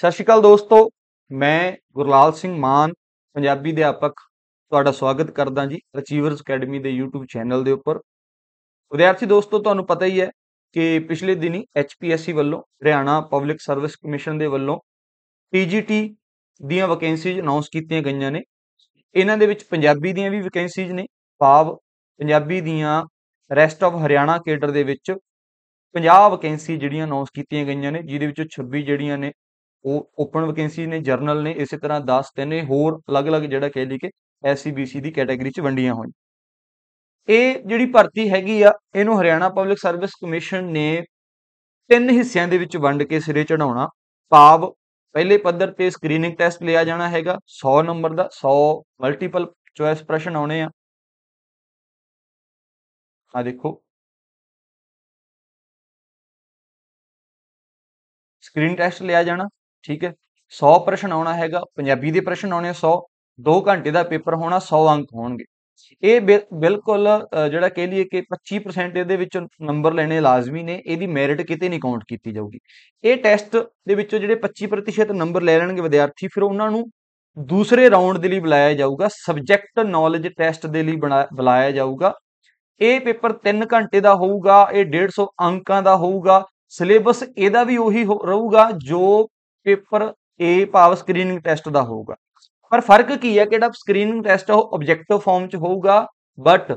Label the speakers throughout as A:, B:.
A: ਸਤਿ ਸ਼੍ਰੀ ਅਕਾਲ ਦੋਸਤੋ ਮੈਂ ਗੁਰਲਾਲ ਸਿੰਘ ਮਾਨ ਪੰਜਾਬੀ ਅਧਿਆਪਕ ਤੁਹਾਡਾ ਸਵਾਗਤ ਕਰਦਾ ਜੀ ਅਚੀਵਰਸ ਅਕੈਡਮੀ ਦੇ YouTube ਚੈਨਲ ਦੇ ਉੱਪਰ ਵਿਦਿਆਰਥੀ ਦੋਸਤੋ ਤੁਹਾਨੂੰ ਪਤਾ ਹੀ ਹੈ ਕਿ ਪਿਛਲੇ ਦਿਨੀ HPSC ਵੱਲੋਂ ਹਰਿਆਣਾ ਪਬਲਿਕ ਸਰਵਿਸ ਕਮਿਸ਼ਨ ਦੇ ਵੱਲੋਂ PGT ਦੀਆਂ ਵੈਕੈਂਸੀਜ਼ ਅਨਾਉਂਸ ਕੀਤੀਆਂ ਗਈਆਂ ਨੇ ਇਹਨਾਂ ਦੇ ਵਿੱਚ ਪੰਜਾਬੀ ਦੀਆਂ ਵੀ ਵੈਕੈਂਸੀਜ਼ ਨੇ ਭਾਵ ਪੰਜਾਬੀ ਦੀਆਂ ਰੈਸਟ ਆਫ ਹਰਿਆਣਾ ਕੇਡਰ ਦੇ ਵਿੱਚ 50 ਵੈਕੈਂਸੀ ਜਿਹੜੀਆਂ ਅਨਾਉਂਸ ਕੀਤੀਆਂ ਗਈਆਂ ਨੇ ਜਿਹਦੇ ਵਿੱਚੋਂ 26 ਜਿਹੜੀਆਂ ਨੇ ਓਪਨ ਵੈਕੈਂਸੀ ਨੇ ਜਰਨਲ ਨੇ ਇਸੇ ਤਰ੍ਹਾਂ 10 ਤਿੰਨੇ ਹੋਰ ਅਲੱਗ-ਅਲੱਗ ਜਿਹੜਾ ਕਹਿ ਲਈ ਕਿ ਐਸਸੀਬੀਸੀ ਦੀ ਕੈਟਾਗਰੀ 'ਚ ਵੰਡੀਆਂ ਹੋਈਆਂ ਇਹ ਜਿਹੜੀ ਭਰਤੀ ਹੈਗੀ ਆ ਇਹਨੂੰ ਹਰਿਆਣਾ ਪਬਲਿਕ ਸਰਵਿਸ ਕਮਿਸ਼ਨ ਨੇ ਤਿੰਨ ਹਿੱਸਿਆਂ ਦੇ ਵਿੱਚ ਵੰਡ ਕੇ ਸਿਰੇ ਚੜਾਉਣਾ ਪਾਵ ਪਹਿਲੇ ਪੱਧਰ ਤੇ ਸਕਰੀਨਿੰਗ ਟੈਸਟ ਲਿਆ ਜਾਣਾ ਹੈਗਾ 100 ਨੰਬਰ ਦਾ 100 ਮਲਟੀਪਲ ਚੁਆਇਸ ਪ੍ਰਸ਼ਨ ਆਉਣੇ ਆ ਆ ਦੇਖੋ ਸਕਰੀਨ ਟੈਸਟ ਲਿਆ ਜਾਣਾ ਠੀਕ ਹੈ 100 ਪ੍ਰਸ਼ਨ ਆਉਣਾ ਹੈਗਾ ਪੰਜਾਬੀ ਦੇ ਪ੍ਰਸ਼ਨ ਆਉਣੇ 100 2 ਘੰਟੇ ਦਾ ਪੇਪਰ ਹੋਣਾ 100 ਅੰਕ ਹੋਣਗੇ ਇਹ ਬਿਲਕੁਲ ਜਿਹੜਾ ਕਹਿ ਲਈਏ ਕਿ 25% ਇਹਦੇ ਵਿੱਚ ਨੰਬਰ ਲੈਣੇ ਲਾਜ਼ਮੀ ਨੇ ਇਹਦੀ ਮੈਰਿਟ ਕਿਤੇ ਨਹੀਂ ਕਾਊਂਟ ਕੀਤੀ ਜਾਊਗੀ ਇਹ ਟੈਸਟ ਦੇ ਵਿੱਚੋਂ ਜਿਹੜੇ 25% ਨੰਬਰ ਲੈ ਲੈਣਗੇ ਵਿਦਿਆਰਥੀ ਫਿਰ ਉਹਨਾਂ ਨੂੰ ਦੂਸਰੇ ਰਾਉਂਡ ਦੇ ਲਈ ਬੁਲਾਇਆ ਜਾਊਗਾ ਸਬਜੈਕਟ ਨੌਲੇਜ ਟੈਸਟ ਦੇ ਲਈ ਬੁਲਾਇਆ ਜਾਊਗਾ ਇਹ ਪੇਪਰ 3 ਘੰਟੇ ਦਾ ਹੋਊਗਾ ਇਹ 150 ਅੰਕਾਂ ਦਾ ਹੋਊਗਾ ਸਿਲੇਬਸ ਇਹਦਾ ਵੀ ਉਹੀ ਰਹੂਗਾ ਜੋ ਪੇਪਰ A ਭਾਵ ਸਕਰੀਨਿੰਗ ਟੈਸਟ ਦਾ ਹੋਊਗਾ ਪਰ ਫਰਕ ਕੀ ਹੈ ਕਿ ਜਿਹੜਾ ਸਕਰੀਨਿੰਗ ਟੈਸਟ ਉਹ ਆਬਜੈਕਟਿਵ ਫਾਰਮ 'ਚ ਹੋਊਗਾ ਬਟ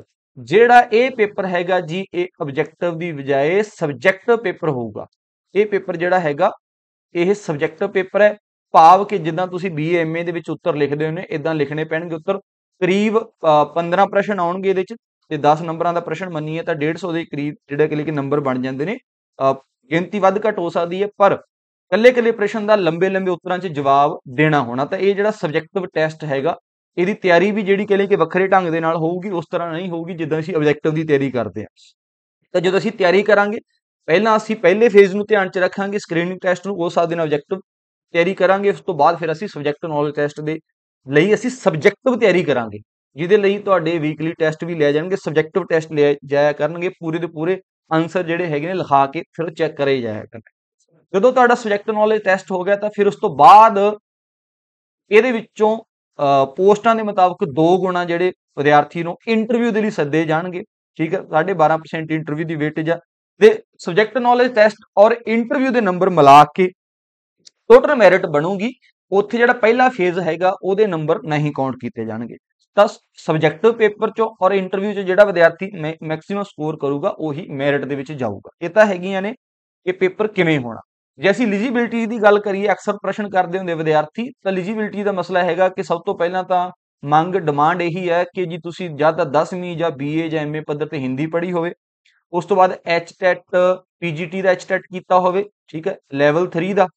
A: ਜਿਹੜਾ ਇਹ ਪੇਪਰ ਹੈਗਾ ਜੀ ਇਹ ਆਬਜੈਕਟਿਵ ਦੀ ਬਜਾਏ ਸਬਜੈਕਟਿਵ ਪੇਪਰ ਹੋਊਗਾ ਇਹ ਪੇਪਰ ਜਿਹੜਾ ਹੈਗਾ ਇਹ ਸਬਜੈਕਟਿਵ ਪੇਪਰ ਹੈ ਭਾਵ ਕਿ ਜਿੱਦਾਂ ਤੁਸੀਂ ਏ ਦੇ ਵਿੱਚ ਉੱਤਰ ਲਿਖਦੇ ਹੋ ਨੇ ਇਦਾਂ ਲਿਖਣੇ ਪੈਣਗੇ ਉੱਤਰ ਕਰੀਬ 15 ਪ੍ਰਸ਼ਨ ਆਉਣਗੇ ਇਹਦੇ ਵਿੱਚ ਤੇ 10 ਨੰਬਰਾਂ ਦਾ ਪ੍ਰਸ਼ਨ ਮੰਨੀਏ ਤਾਂ 150 ਦੇ ਕਰੀਬ ਜਿਹੜੇ ਕਿ ਲੇਕਿਨ ਨੰਬਰ ਬਣ ਜਾਂਦੇ ਨੇ ਗਿਣਤੀ ਵੱਧ ਘਟ ਹੋ ਸਕਦੀ ਹੈ ਪਰ ਕੱਲੇ-ਕੱਲੇ ਪ੍ਰਸ਼ਨ ਦਾ ਲੰਬੇ-ਲੰਬੇ ਉੱਤਰਾਂ 'ਚ ਜਵਾਬ ਦੇਣਾ ਹੋਣਾ ਤਾਂ ਇਹ ਜਿਹੜਾ ਸਬਜੈਕਟਿਵ ਟੈਸਟ ਹੈਗਾ ਇਹਦੀ ਤਿਆਰੀ ਵੀ ਜਿਹੜੀ ਕਹਿੰਦੇ ਕਿ ਵੱਖਰੇ ਢੰਗ ਦੇ ਨਾਲ ਹੋਊਗੀ ਉਸ ਤਰ੍ਹਾਂ ਨਹੀਂ ਹੋਊਗੀ ਜਿੱਦਾਂ ਅਸੀਂ ਆਬਜੈਕਟਿਵ ਦੀ ਤਿਆਰੀ ਕਰਦੇ ਹਾਂ ਤਾਂ ਜਦੋਂ ਅਸੀਂ ਤਿਆਰੀ ਕਰਾਂਗੇ ਪਹਿਲਾਂ ਅਸੀਂ ਪਹਿਲੇ ਫੇਜ਼ ਨੂੰ ਧਿਆਨ 'ਚ ਰੱਖਾਂਗੇ ਸਕਰੀਨਿੰਗ ਟੈਸਟ ਨੂੰ ਉਸ ਆਦੇ ਨਾਲ ਆਬਜੈਕਟਿਵ ਤਿਆਰੀ ਕਰਾਂਗੇ ਉਸ ਤੋਂ ਬਾਅਦ ਫਿਰ ਅਸੀਂ ਸਬਜੈਕਟ ਨੌਲੇਜ ਟੈਸਟ ਦੇ ਲਈ ਅਸੀਂ ਸਬਜੈਕਟਿਵ ਤਿਆਰੀ ਕਰਾਂਗੇ ਜਿਹਦੇ ਲਈ ਤੁਹਾਡੇ ਵੀਕਲੀ ਟੈਸਟ ਵੀ ਲਿਆ ਜਾਣਗੇ ਸਬਜੈਕਟਿਵ ਟੈਸਟ ਲਿਆ ਜਾਇਆ ਕਰਨਗੇ ਪੂਰੇ ਦੇ ਪੂਰੇ ਆਨਸਰ ਜਿਹੜੇ ਹੈਗੇ ਨੇ ਲਿਖਾ ਕੇ ਫਿਰ ਚੈੱਕ ਕਰੇ ਜਾਇਆ ਕਰਨਗੇ ਜਦੋਂ ਤੁਹਾਡਾ ਸਬਜੈਕਟ ਨੌਲੇਜ ਟੈਸਟ ਹੋ ਗਿਆ ਤਾਂ ਫਿਰ ਉਸ ਤੋਂ ਬਾਅਦ ਇਹਦੇ ਵਿੱਚੋਂ ਪੋਸਟਾਂ ਦੇ ਮੁਤਾਬਕ 2 ਗੁਣਾ ਜਿਹੜੇ ਵਿਦਿਆਰਥੀ ਨੂੰ ਇੰਟਰਵਿਊ ਦੇ ਲਈ ਸੱਦੇ ਜਾਣਗੇ ਠੀਕ ਹੈ 12.5% ਇੰਟਰਵਿਊ ਦੀ ਵੇਟੇਜ ਆ ਤੇ ਸਬਜੈਕਟ ਨੌਲੇਜ ਟੈਸਟ ਔਰ ਇੰਟਰਵਿਊ ਦੇ ਨੰਬਰ ਮਿਲਾ ਕੇ ਟੋਟਲ ਮੈਰਿਟ ਬਣੂਗੀ ਉੱਥੇ ਜਿਹੜਾ ਪਹਿਲਾ ਫੇਜ਼ ਹੈਗਾ ਉਹਦੇ ਨੰਬਰ ਨਹੀਂ ਕਾਊਂਟ ਕੀਤੇ ਜਾਣਗੇ ਤਾਂ ਸਬਜੈਕਟਿਵ ਪੇਪਰ ਚੋਂ ਔਰ ਇੰਟਰਵਿਊ ਚ ਜਿਹੜਾ ਵਿਦਿਆਰਥੀ ਮੈਕਸਿਮਮ ਸਕੋਰ ਕਰੂਗਾ ਉਹੀ ਮੈਰਿਟ ਦੇ ਵਿੱਚ ਜਾਊਗਾ ਇਹ ਤਾਂ ਹੈਗੀਆਂ ਨੇ ਇਹ ਪੇਪਰ ਕਿਵੇਂ ਹੋਣਾ ਜੇ ਅਸੀਂ ਲਿਜੀਬਿਲਟੀ ਦੀ ਗੱਲ ਕਰੀਏ ਅਕਸਰ ਪ੍ਰਸ਼ਨ ਕਰਦੇ ਹੁੰਦੇ ਵਿਦਿਆਰਥੀ ਤਾਂ ਲਿਜੀਬਿਲਟੀ ਦਾ ਮਸਲਾ ਹੈਗਾ ਕਿ ਸਭ ਤੋਂ ਪਹਿਲਾਂ ਤਾਂ ਮੰਗ ਡਿਮਾਂਡ ਇਹੀ ਹੈ ਕਿ ਜੀ ਤੁਸੀਂ ਜਾਂ ਤਾਂ 10ਵੀਂ ਜਾਂ ਬੀਏ ਜਾਂ ਐਮਏ ਪੱਧਰ ਤੇ ਹਿੰਦੀ ਪੜ੍ਹੀ ਹੋਵੇ ਉਸ ਤੋਂ ਬਾਅਦ ਐਚਟੈਟ ਪੀਜੀਟੀ ਦਾ ਐਚਟੈਟ ਕੀਤਾ ਹੋਵੇ ਠੀਕ ਹੈ ਲੈਵਲ 3 ਦਾ